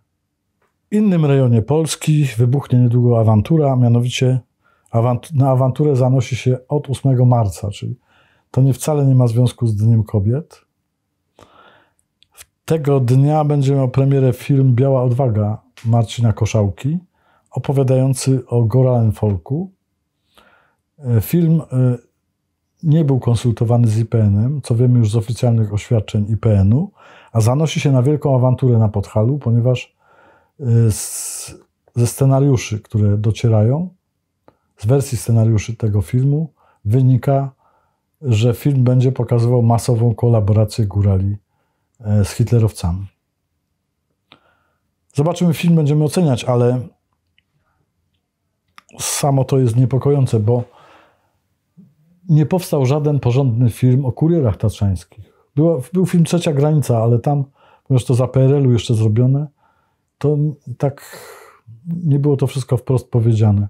innym rejonie Polski wybuchnie niedługo awantura, a mianowicie awant na awanturę zanosi się od 8 marca, czyli to nie wcale nie ma związku z Dniem Kobiet. Tego dnia będzie miał premierę film Biała Odwaga Marcina Koszałki, opowiadający o Goralenfolku. E, film e, nie był konsultowany z IPN-em, co wiemy już z oficjalnych oświadczeń IPN-u, a zanosi się na wielką awanturę na Podhalu, ponieważ Y, z, ze scenariuszy, które docierają, z wersji scenariuszy tego filmu, wynika, że film będzie pokazywał masową kolaborację górali e, z hitlerowcami. Zobaczymy film, będziemy oceniać, ale samo to jest niepokojące, bo nie powstał żaden porządny film o kurierach tatrzańskich. był film Trzecia Granica, ale tam, ponieważ to za PRL-u jeszcze zrobione, to tak nie było to wszystko wprost powiedziane.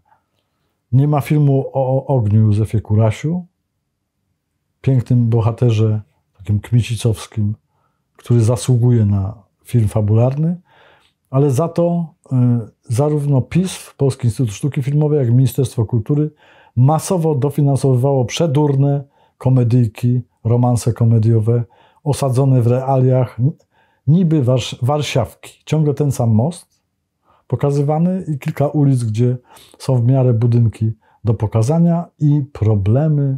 Nie ma filmu o ogniu Józefie Kurasiu, pięknym bohaterze, takim kmicicowskim, który zasługuje na film fabularny, ale za to y, zarówno PiS, Polski Instytut Sztuki Filmowej, jak i Ministerstwo Kultury masowo dofinansowywało przedurne komedyjki, romanse komediowe osadzone w realiach niby Wars Warszawki. Ciągle ten sam most pokazywany i kilka ulic, gdzie są w miarę budynki do pokazania i problemy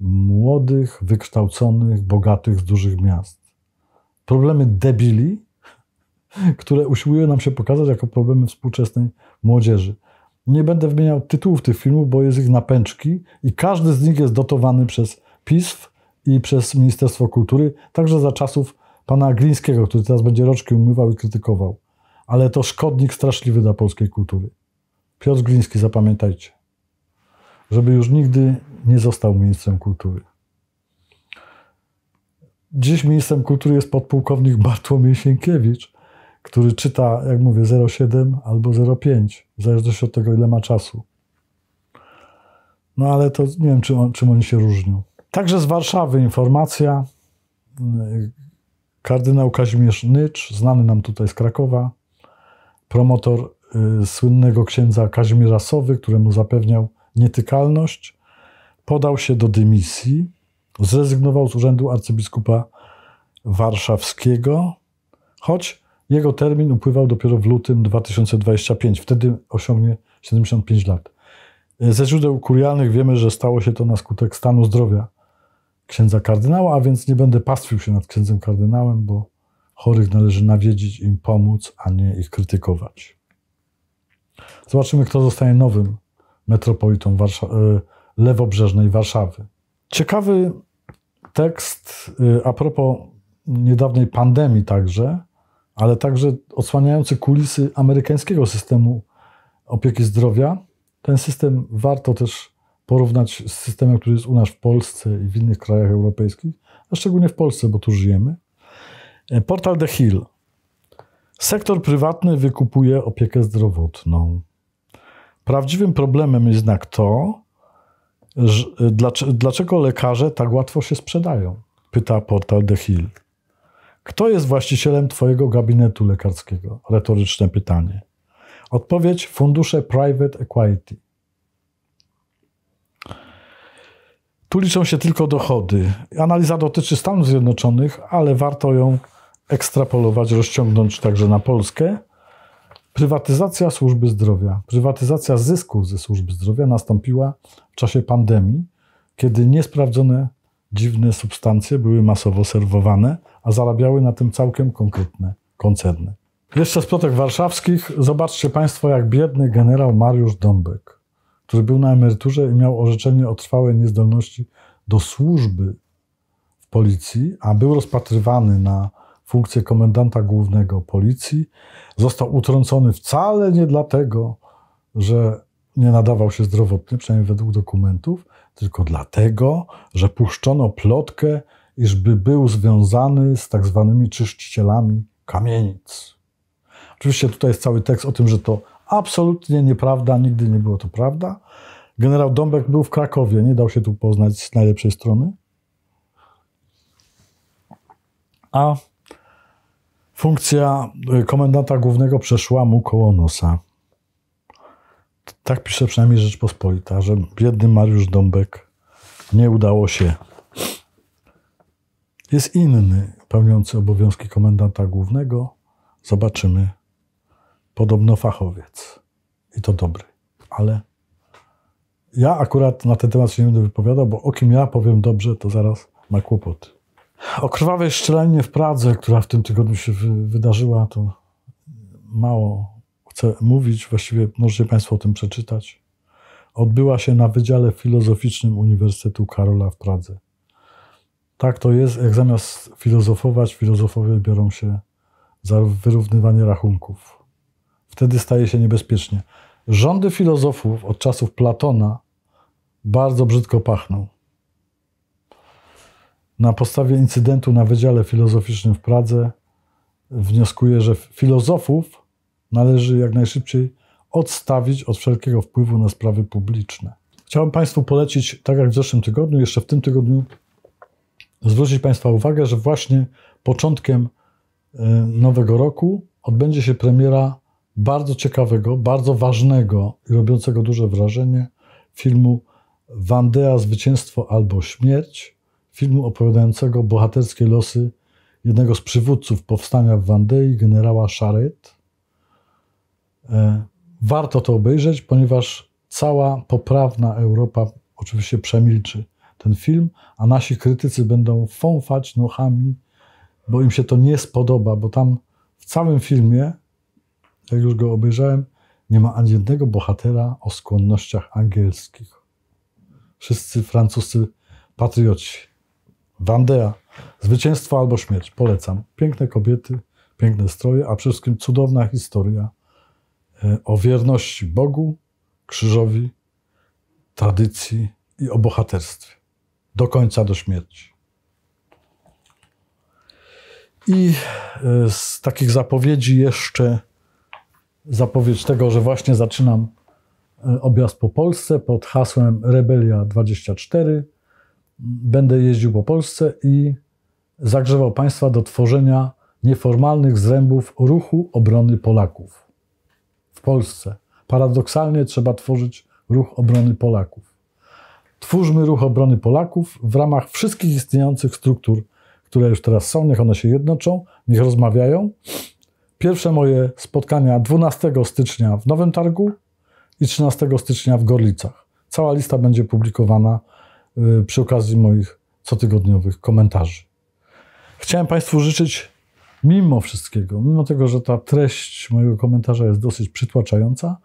młodych, wykształconych, bogatych z dużych miast. Problemy debili, które usiłuje nam się pokazać jako problemy współczesnej młodzieży. Nie będę wymieniał tytułów tych filmów, bo jest ich napęczki i każdy z nich jest dotowany przez PISF i przez Ministerstwo Kultury, także za czasów pana Glińskiego, który teraz będzie roczki umywał i krytykował. Ale to szkodnik straszliwy dla polskiej kultury. Piotr Gliński, zapamiętajcie, żeby już nigdy nie został ministrem kultury. Dziś ministrem kultury jest podpułkownik Bartłomiej Sienkiewicz, który czyta, jak mówię, 0,7 albo 0,5, w zależności od tego, ile ma czasu. No ale to nie wiem, czy czym oni się różnią. Także z Warszawy informacja Kardynał Kazimierz Nycz, znany nam tutaj z Krakowa, promotor y, słynnego księdza Kazimierza Sowy, któremu zapewniał nietykalność, podał się do dymisji, zrezygnował z urzędu arcybiskupa warszawskiego, choć jego termin upływał dopiero w lutym 2025. Wtedy osiągnie 75 lat. Y, ze źródeł kurialnych wiemy, że stało się to na skutek stanu zdrowia księdza kardynała, a więc nie będę pastwił się nad księdzem kardynałem, bo chorych należy nawiedzić, im pomóc, a nie ich krytykować. Zobaczymy, kto zostanie nowym metropolitą Warsza- e, lewobrzeżnej Warszawy. Ciekawy tekst e, a propos niedawnej pandemii także, ale także odsłaniający kulisy amerykańskiego systemu opieki zdrowia. Ten system warto też porównać z systemem, który jest u nas w Polsce i w innych krajach europejskich, a szczególnie w Polsce, bo tu żyjemy. E, portal The Hill. Sektor prywatny wykupuje opiekę zdrowotną. Prawdziwym problemem jest jednak to, e, dlaczego lekarze tak łatwo się sprzedają, pyta portal The Hill. Kto jest właścicielem Twojego gabinetu lekarskiego? Retoryczne pytanie. Odpowiedź: fundusze private equity. Tu liczą się tylko dochody. Analiza dotyczy Stanów Zjednoczonych, ale warto ją ekstrapolować, rozciągnąć także na Polskę. Prywatyzacja służby zdrowia, prywatyzacja zysków ze służby zdrowia nastąpiła w czasie pandemii, kiedy niesprawdzone dziwne substancje były masowo serwowane, a zarabiały na tym całkiem konkretne koncerny. Jeszcze z plotek warszawskich zobaczcie Państwo, jak biedny generał Mariusz Dąbek który był na emeryturze i miał orzeczenie o trwałej niezdolności do służby w policji, a był rozpatrywany na funkcję komendanta głównego policji, został utrącony wcale nie dlatego, że nie nadawał się zdrowotnie, przynajmniej według dokumentów, tylko dlatego, że puszczono plotkę, iżby był związany z tak zwanymi czyszczycielami kamienic. Oczywiście tutaj jest cały tekst o tym, że to Absolutnie nieprawda, nigdy nie było to prawda. Generał Dąbek był w Krakowie, nie dał się tu poznać z najlepszej strony. A funkcja y, komendanta głównego przeszła mu koło nosa. Tak pisze przynajmniej Rzeczpospolita, że biedny Mariusz Dąbek nie udało się. Jest inny pełniący obowiązki komendanta głównego. Zobaczymy, Podobno fachowiec. I to dobry. Ale ja akurat na ten temat się nie będę wypowiadał, bo o kim ja powiem dobrze, to zaraz ma kłopoty. O krwawej szczelaninie w Pradze, która w tym tygodniu się wydarzyła, to mało chcę mówić. Właściwie możecie Państwo o tym przeczytać. Odbyła się na Wydziale Filozoficznym Uniwersytetu Karola w Pradze. Tak to jest, jak zamiast filozofować, filozofowie biorą się za wyrównywanie rachunków. Wtedy staje się niebezpiecznie. Rządy filozofów od czasów Platona bardzo brzydko pachną. Na podstawie incydentu na Wydziale Filozoficznym w Pradze wnioskuję, że filozofów należy jak najszybciej odstawić od wszelkiego wpływu na sprawy publiczne. Chciałem Państwu polecić, tak jak w zeszłym tygodniu, jeszcze w tym tygodniu zwrócić Państwa uwagę, że właśnie początkiem e, nowego roku odbędzie się premiera bardzo ciekawego, bardzo ważnego, i robiącego duże wrażenie filmu Wandea Zwycięstwo albo Śmierć, filmu opowiadającego bohaterskie losy jednego z przywódców powstania w Wandei, generała Szaryt. E, warto to obejrzeć, ponieważ cała poprawna Europa oczywiście przemilczy ten film, a nasi krytycy będą fąfać nohami, bo im się to nie spodoba, bo tam w całym filmie jak już go obejrzałem, nie ma ani jednego bohatera o skłonnościach angielskich. Wszyscy francuscy patrioci. Wandea. Zwycięstwo albo śmierć. Polecam. Piękne kobiety, piękne stroje, a przede wszystkim cudowna historia e, o wierności Bogu, krzyżowi, tradycji i o bohaterstwie. Do końca, do śmierci. I e, z takich zapowiedzi jeszcze zapowiedź tego, że właśnie zaczynam e, objazd po Polsce pod hasłem Rebelia 24. Będę jeździł po Polsce i zagrzewał państwa do tworzenia nieformalnych zrębów ruchu obrony Polaków w Polsce. Paradoksalnie trzeba tworzyć ruch obrony Polaków. Twórzmy ruch obrony Polaków w ramach wszystkich istniejących struktur, które już teraz są. Niech one się jednoczą, niech rozmawiają Pierwsze moje spotkania 12 stycznia w Nowym Targu i 13 stycznia w Gorlicach. Cała lista będzie publikowana y, przy okazji moich cotygodniowych komentarzy. Chciałem Państwu życzyć mimo wszystkiego, mimo tego, że ta treść mojego komentarza jest dosyć przytłaczająca,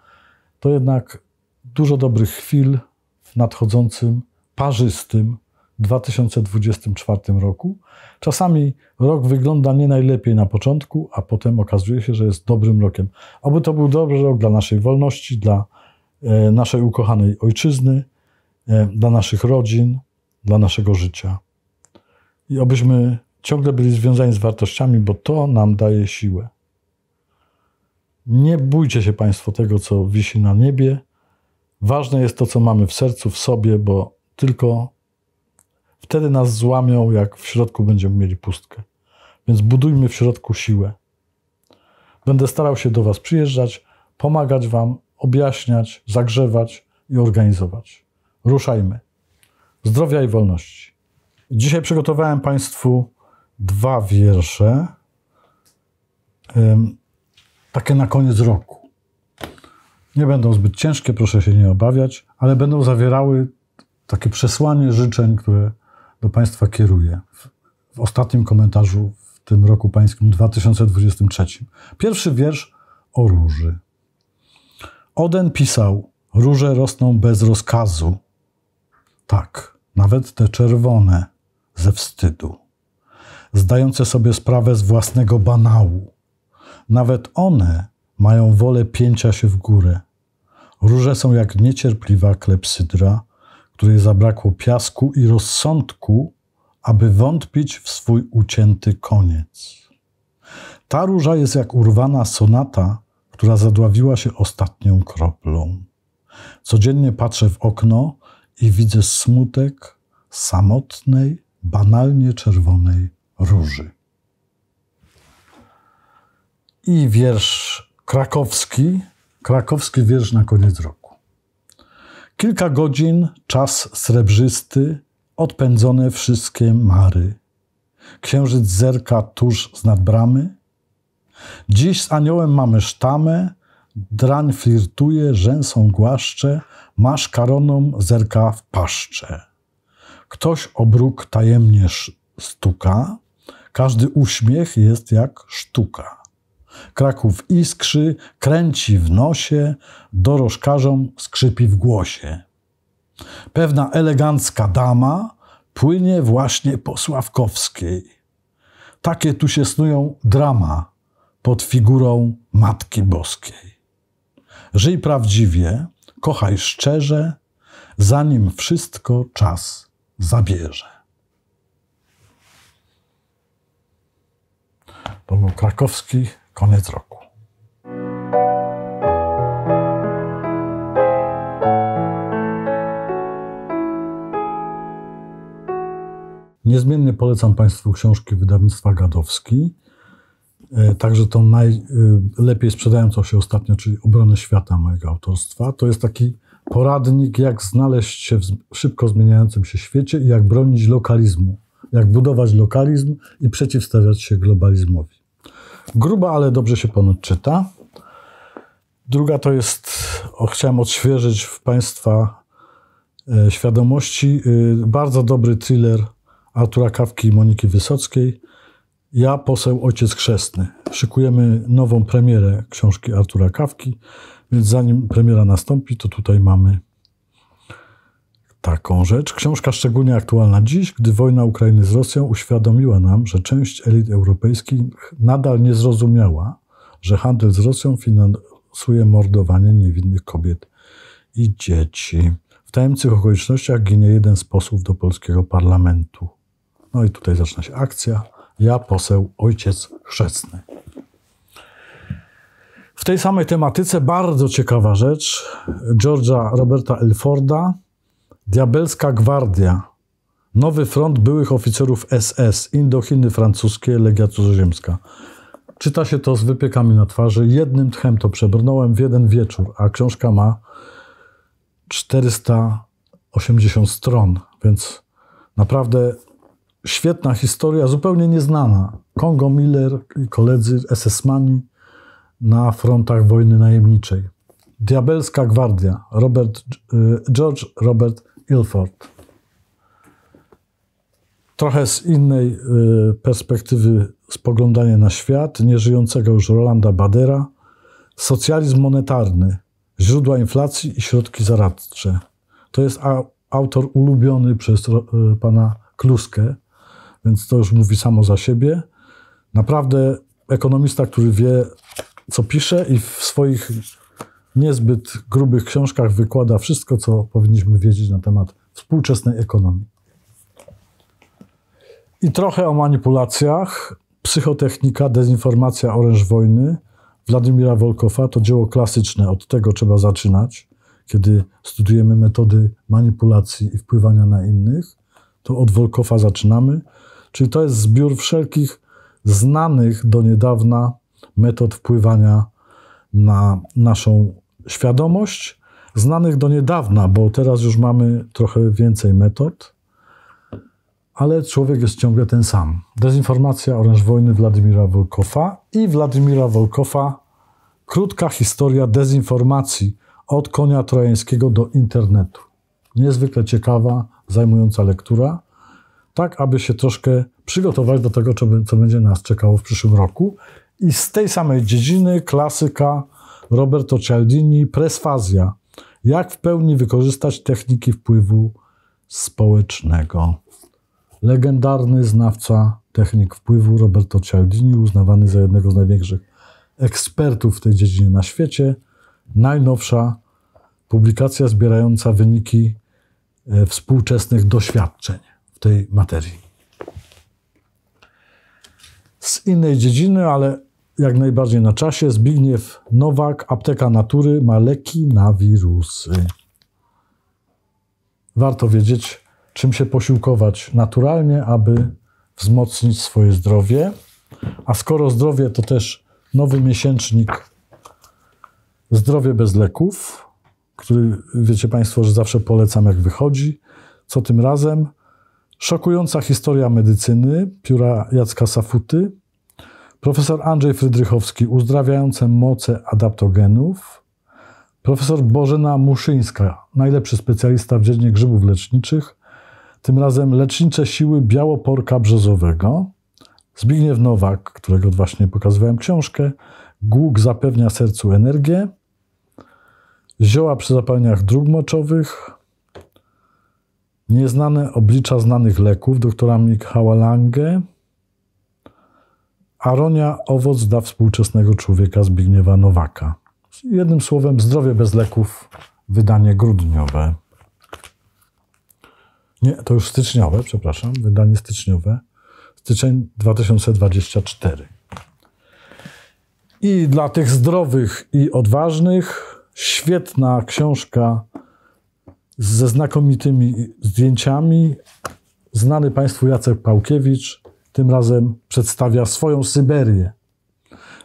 to jednak dużo dobrych chwil w nadchodzącym, parzystym 2024 roku. Czasami rok wygląda nie najlepiej na początku, a potem okazuje się, że jest dobrym rokiem. Oby to był dobry rok dla naszej wolności, dla e, naszej ukochanej ojczyzny, e, dla naszych rodzin, dla naszego życia. I abyśmy ciągle byli związani z wartościami, bo to nam daje siłę. Nie bójcie się Państwo tego, co wisi na niebie. Ważne jest to, co mamy w sercu, w sobie, bo tylko Wtedy nas złamią, jak w środku będziemy mieli pustkę. Więc budujmy w środku siłę. Będę starał się do Was przyjeżdżać, pomagać Wam, objaśniać, zagrzewać i organizować. Ruszajmy. Zdrowia i wolności. Dzisiaj przygotowałem Państwu dwa wiersze, takie na koniec roku. Nie będą zbyt ciężkie, proszę się nie obawiać, ale będą zawierały takie przesłanie życzeń, które do Państwa kieruję w, w ostatnim komentarzu w tym roku pańskim 2023. Pierwszy wiersz o róży. Oden pisał: Róże rosną bez rozkazu. Tak, nawet te czerwone ze wstydu, zdające sobie sprawę z własnego banału. Nawet one mają wolę pięcia się w górę. Róże są jak niecierpliwa klepsydra, której zabrakło piasku i rozsądku, aby wątpić w swój ucięty koniec. Ta róża jest jak urwana sonata, która zadławiła się ostatnią kroplą. Codziennie patrzę w okno i widzę smutek samotnej, banalnie czerwonej róży. I wiersz krakowski, krakowski wiersz na koniec roku. Kilka godzin, czas srebrzysty, odpędzone wszystkie mary. Księżyc zerka tuż z nad bramy. Dziś z aniołem mamy sztamę, drań flirtuje, rzęsą głaszcze, masz karoną zerka w paszcze. Ktoś obróg tajemnie stuka, każdy uśmiech jest jak sztuka. Kraków iskrzy, kręci w nosie, dorożkarzom skrzypi w głosie. Pewna elegancka dama płynie właśnie po Sławkowskiej. Takie tu się snują drama pod figurą Matki Boskiej. Żyj prawdziwie, kochaj szczerze, zanim wszystko czas zabierze. To był krakowski Koniec roku. Niezmiennie polecam Państwu książki wydawnictwa Gadowski, e, także tą najlepiej e, sprzedającą się ostatnio, czyli Obronę Świata mojego autorstwa. To jest taki poradnik, jak znaleźć się w szybko zmieniającym się świecie i jak bronić lokalizmu, jak budować lokalizm i przeciwstawiać się globalizmowi. Gruba, ale dobrze się ponoć czyta. Druga to jest, o, chciałem odświeżyć w Państwa e, świadomości, e, bardzo dobry thriller Artura Kawki i Moniki Wysockiej. Ja, poseł, ojciec chrzestny. Szykujemy nową premierę książki Artura Kawki, więc zanim premiera nastąpi, to tutaj mamy taką rzecz. Książka szczególnie aktualna dziś, gdy wojna Ukrainy z Rosją uświadomiła nam, że część elit europejskich nadal nie zrozumiała, że handel z Rosją finansuje mordowanie niewinnych kobiet i dzieci. W tajemniczych okolicznościach ginie jeden z posłów do polskiego parlamentu. No i tutaj zaczyna się akcja. Ja poseł, ojciec chrzestny. W tej samej tematyce bardzo ciekawa rzecz Georgia Roberta Elforda, Diabelska Gwardia. Nowy front byłych oficerów SS. Indochiny francuskie, Legia Cudzoziemska. Czyta się to z wypiekami na twarzy. Jednym tchem to przebrnąłem w jeden wieczór, a książka ma 480 stron, więc naprawdę świetna historia, zupełnie nieznana. Kongo Miller i koledzy SS-mani na frontach wojny najemniczej. Diabelska Gwardia, Robert, y, George Robert Ilford. Trochę z innej y, perspektywy spoglądanie na świat nieżyjącego już Rolanda Badera. Socjalizm monetarny, źródła inflacji i środki zaradcze. To jest autor ulubiony przez y, pana Kluskę, więc to już mówi samo za siebie. Naprawdę ekonomista, który wie, co pisze i w swoich niezbyt grubych książkach wykłada wszystko, co powinniśmy wiedzieć na temat współczesnej ekonomii. I trochę o manipulacjach. Psychotechnika, dezinformacja, oręż wojny Władimira Wolkowa to dzieło klasyczne, od tego trzeba zaczynać, kiedy studiujemy metody manipulacji i wpływania na innych. To od Wolkowa zaczynamy. Czyli to jest zbiór wszelkich znanych do niedawna metod wpływania na naszą świadomość znanych do niedawna, bo teraz już mamy trochę więcej metod, ale człowiek jest ciągle ten sam. Dezinformacja oręż wojny Władimira Wolkowa i Władimira Wolkowa krótka historia dezinformacji od konia trojańskiego do internetu. Niezwykle ciekawa, zajmująca lektura, tak aby się troszkę przygotować do tego, co będzie nas czekało w przyszłym roku. I z tej samej dziedziny klasyka Roberto Cialdini, Presfazja. Jak w pełni wykorzystać techniki wpływu społecznego? Legendarny znawca technik wpływu Roberto Cialdini, uznawany za jednego z największych ekspertów w tej dziedzinie na świecie. Najnowsza publikacja zbierająca wyniki e, współczesnych doświadczeń w tej materii. Z innej dziedziny, ale jak najbardziej na czasie. Zbigniew Nowak, apteka natury, ma leki na wirusy. Warto wiedzieć, czym się posiłkować naturalnie, aby wzmocnić swoje zdrowie. A skoro zdrowie to też nowy miesięcznik Zdrowie bez leków, który wiecie Państwo, że zawsze polecam, jak wychodzi. Co tym razem? Szokująca historia medycyny, pióra Jacka Safuty, profesor Andrzej Frydrychowski uzdrawiające moce adaptogenów, profesor Bożena Muszyńska, najlepszy specjalista w dziedzinie grzybów leczniczych, tym razem lecznicze siły białoporka brzozowego, Zbigniew Nowak, którego właśnie pokazywałem książkę, Głuk zapewnia sercu energię, zioła przy zapaleniach dróg moczowych, nieznane oblicza znanych leków doktora Michała Lange, Aronia owoc dla współczesnego człowieka Zbigniewa Nowaka. Jednym słowem, zdrowie bez leków, wydanie grudniowe. Nie, to już styczniowe, przepraszam, wydanie styczniowe. Styczeń 2024. I dla tych zdrowych i odważnych świetna książka ze znakomitymi zdjęciami. Znany Państwu Jacek Pałkiewicz, tym razem przedstawia swoją Syberię.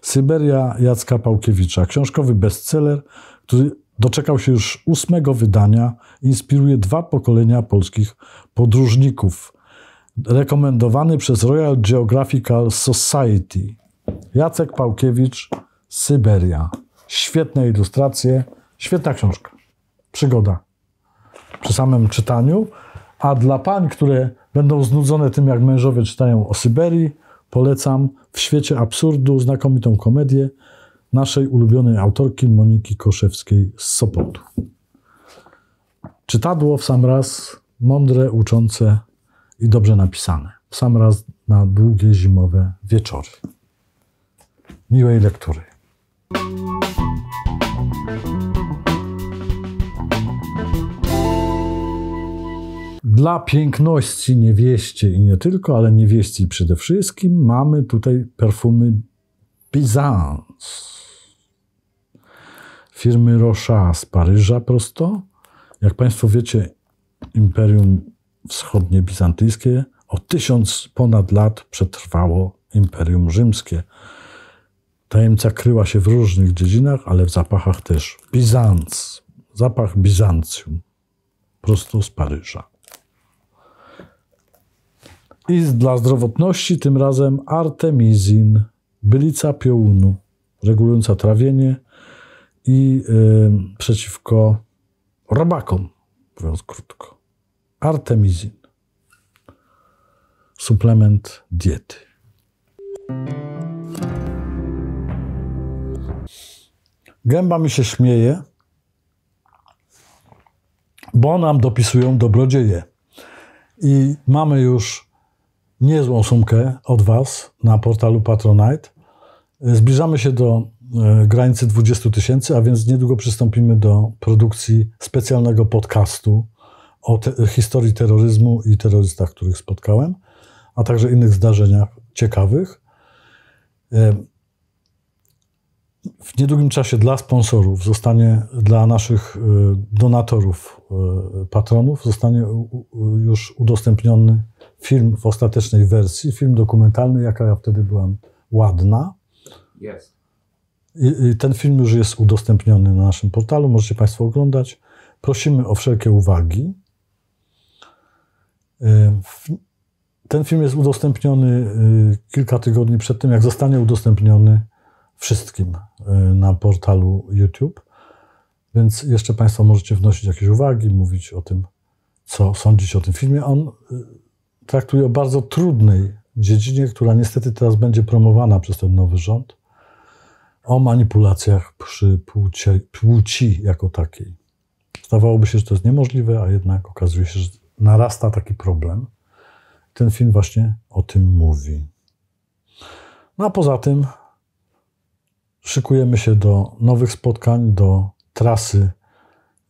Syberia Jacka Pałkiewicza, książkowy bestseller, który doczekał się już ósmego wydania, inspiruje dwa pokolenia polskich podróżników. Rekomendowany przez Royal Geographical Society. Jacek Pałkiewicz, Syberia. Świetne ilustracje, świetna książka. Przygoda przy samym czytaniu. A dla pań, które Będą znudzone tym, jak mężowie czytają o Syberii. Polecam w świecie absurdu znakomitą komedię naszej ulubionej autorki Moniki Koszewskiej z Sopotu. Czytadło w sam raz mądre, uczące i dobrze napisane. W sam raz na długie zimowe wieczory. Miłej lektury. Dla piękności niewieście i nie tylko, ale niewieści przede wszystkim mamy tutaj perfumy Byzance. Firmy Rocha z Paryża prosto. Jak Państwo wiecie, Imperium Wschodnie Bizantyjskie o tysiąc ponad lat przetrwało Imperium Rzymskie. Tajemnica kryła się w różnych dziedzinach, ale w zapachach też. Bizanc, zapach Bizancjum, prosto z Paryża. I dla zdrowotności tym razem artemizin, bylica piołunu, regulująca trawienie i y, przeciwko robakom, mówiąc krótko. Artemizin. Suplement diety. Gęba mi się śmieje, bo nam dopisują dobrodzieje. I mamy już niezłą sumkę od Was na portalu Patronite. E, zbliżamy się do e, granicy 20 tysięcy, a więc niedługo przystąpimy do produkcji specjalnego podcastu o te historii terroryzmu i terrorystach, których spotkałem, a także innych zdarzeniach ciekawych. E, w niedługim czasie dla sponsorów zostanie, dla naszych donatorów, patronów, zostanie już udostępniony film w ostatecznej wersji, film dokumentalny, jaka ja wtedy byłam ładna. Jest. I, I, ten film już jest udostępniony na naszym portalu, możecie Państwo oglądać. Prosimy o wszelkie uwagi. Y, ten film jest udostępniony y, kilka tygodni przed tym, jak zostanie udostępniony wszystkim y, na portalu YouTube. Więc jeszcze Państwo możecie wnosić jakieś uwagi, mówić o tym, co sądzić o tym filmie. On traktuje o bardzo trudnej dziedzinie, która niestety teraz będzie promowana przez ten nowy rząd, o manipulacjach przy płci, płci jako takiej. Zdawałoby się, że to jest niemożliwe, a jednak okazuje się, że narasta taki problem. Ten film właśnie o tym mówi. No a poza tym szykujemy się do nowych spotkań, do trasy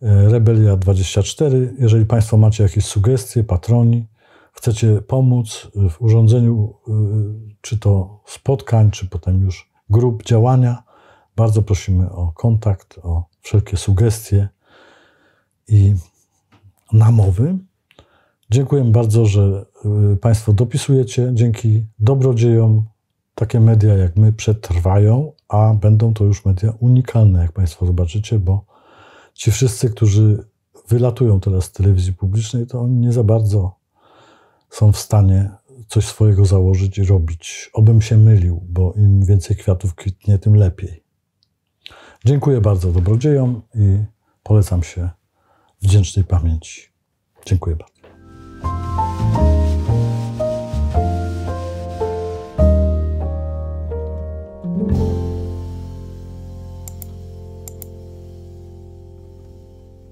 e, Rebelia 24. Jeżeli Państwo macie jakieś sugestie, patroni, chcecie pomóc w urządzeniu, y, czy to spotkań, czy potem już grup działania, bardzo prosimy o kontakt, o wszelkie sugestie i namowy. Dziękuję bardzo, że y, Państwo dopisujecie. Dzięki dobrodziejom takie media jak my przetrwają, a będą to już media unikalne, jak Państwo zobaczycie, bo ci wszyscy, którzy wylatują teraz z telewizji publicznej, to oni nie za bardzo są w stanie coś swojego założyć i robić. Obym się mylił, bo im więcej kwiatów kwitnie, tym lepiej. Dziękuję bardzo dobrodziejom i polecam się wdzięcznej pamięci. Dziękuję bardzo.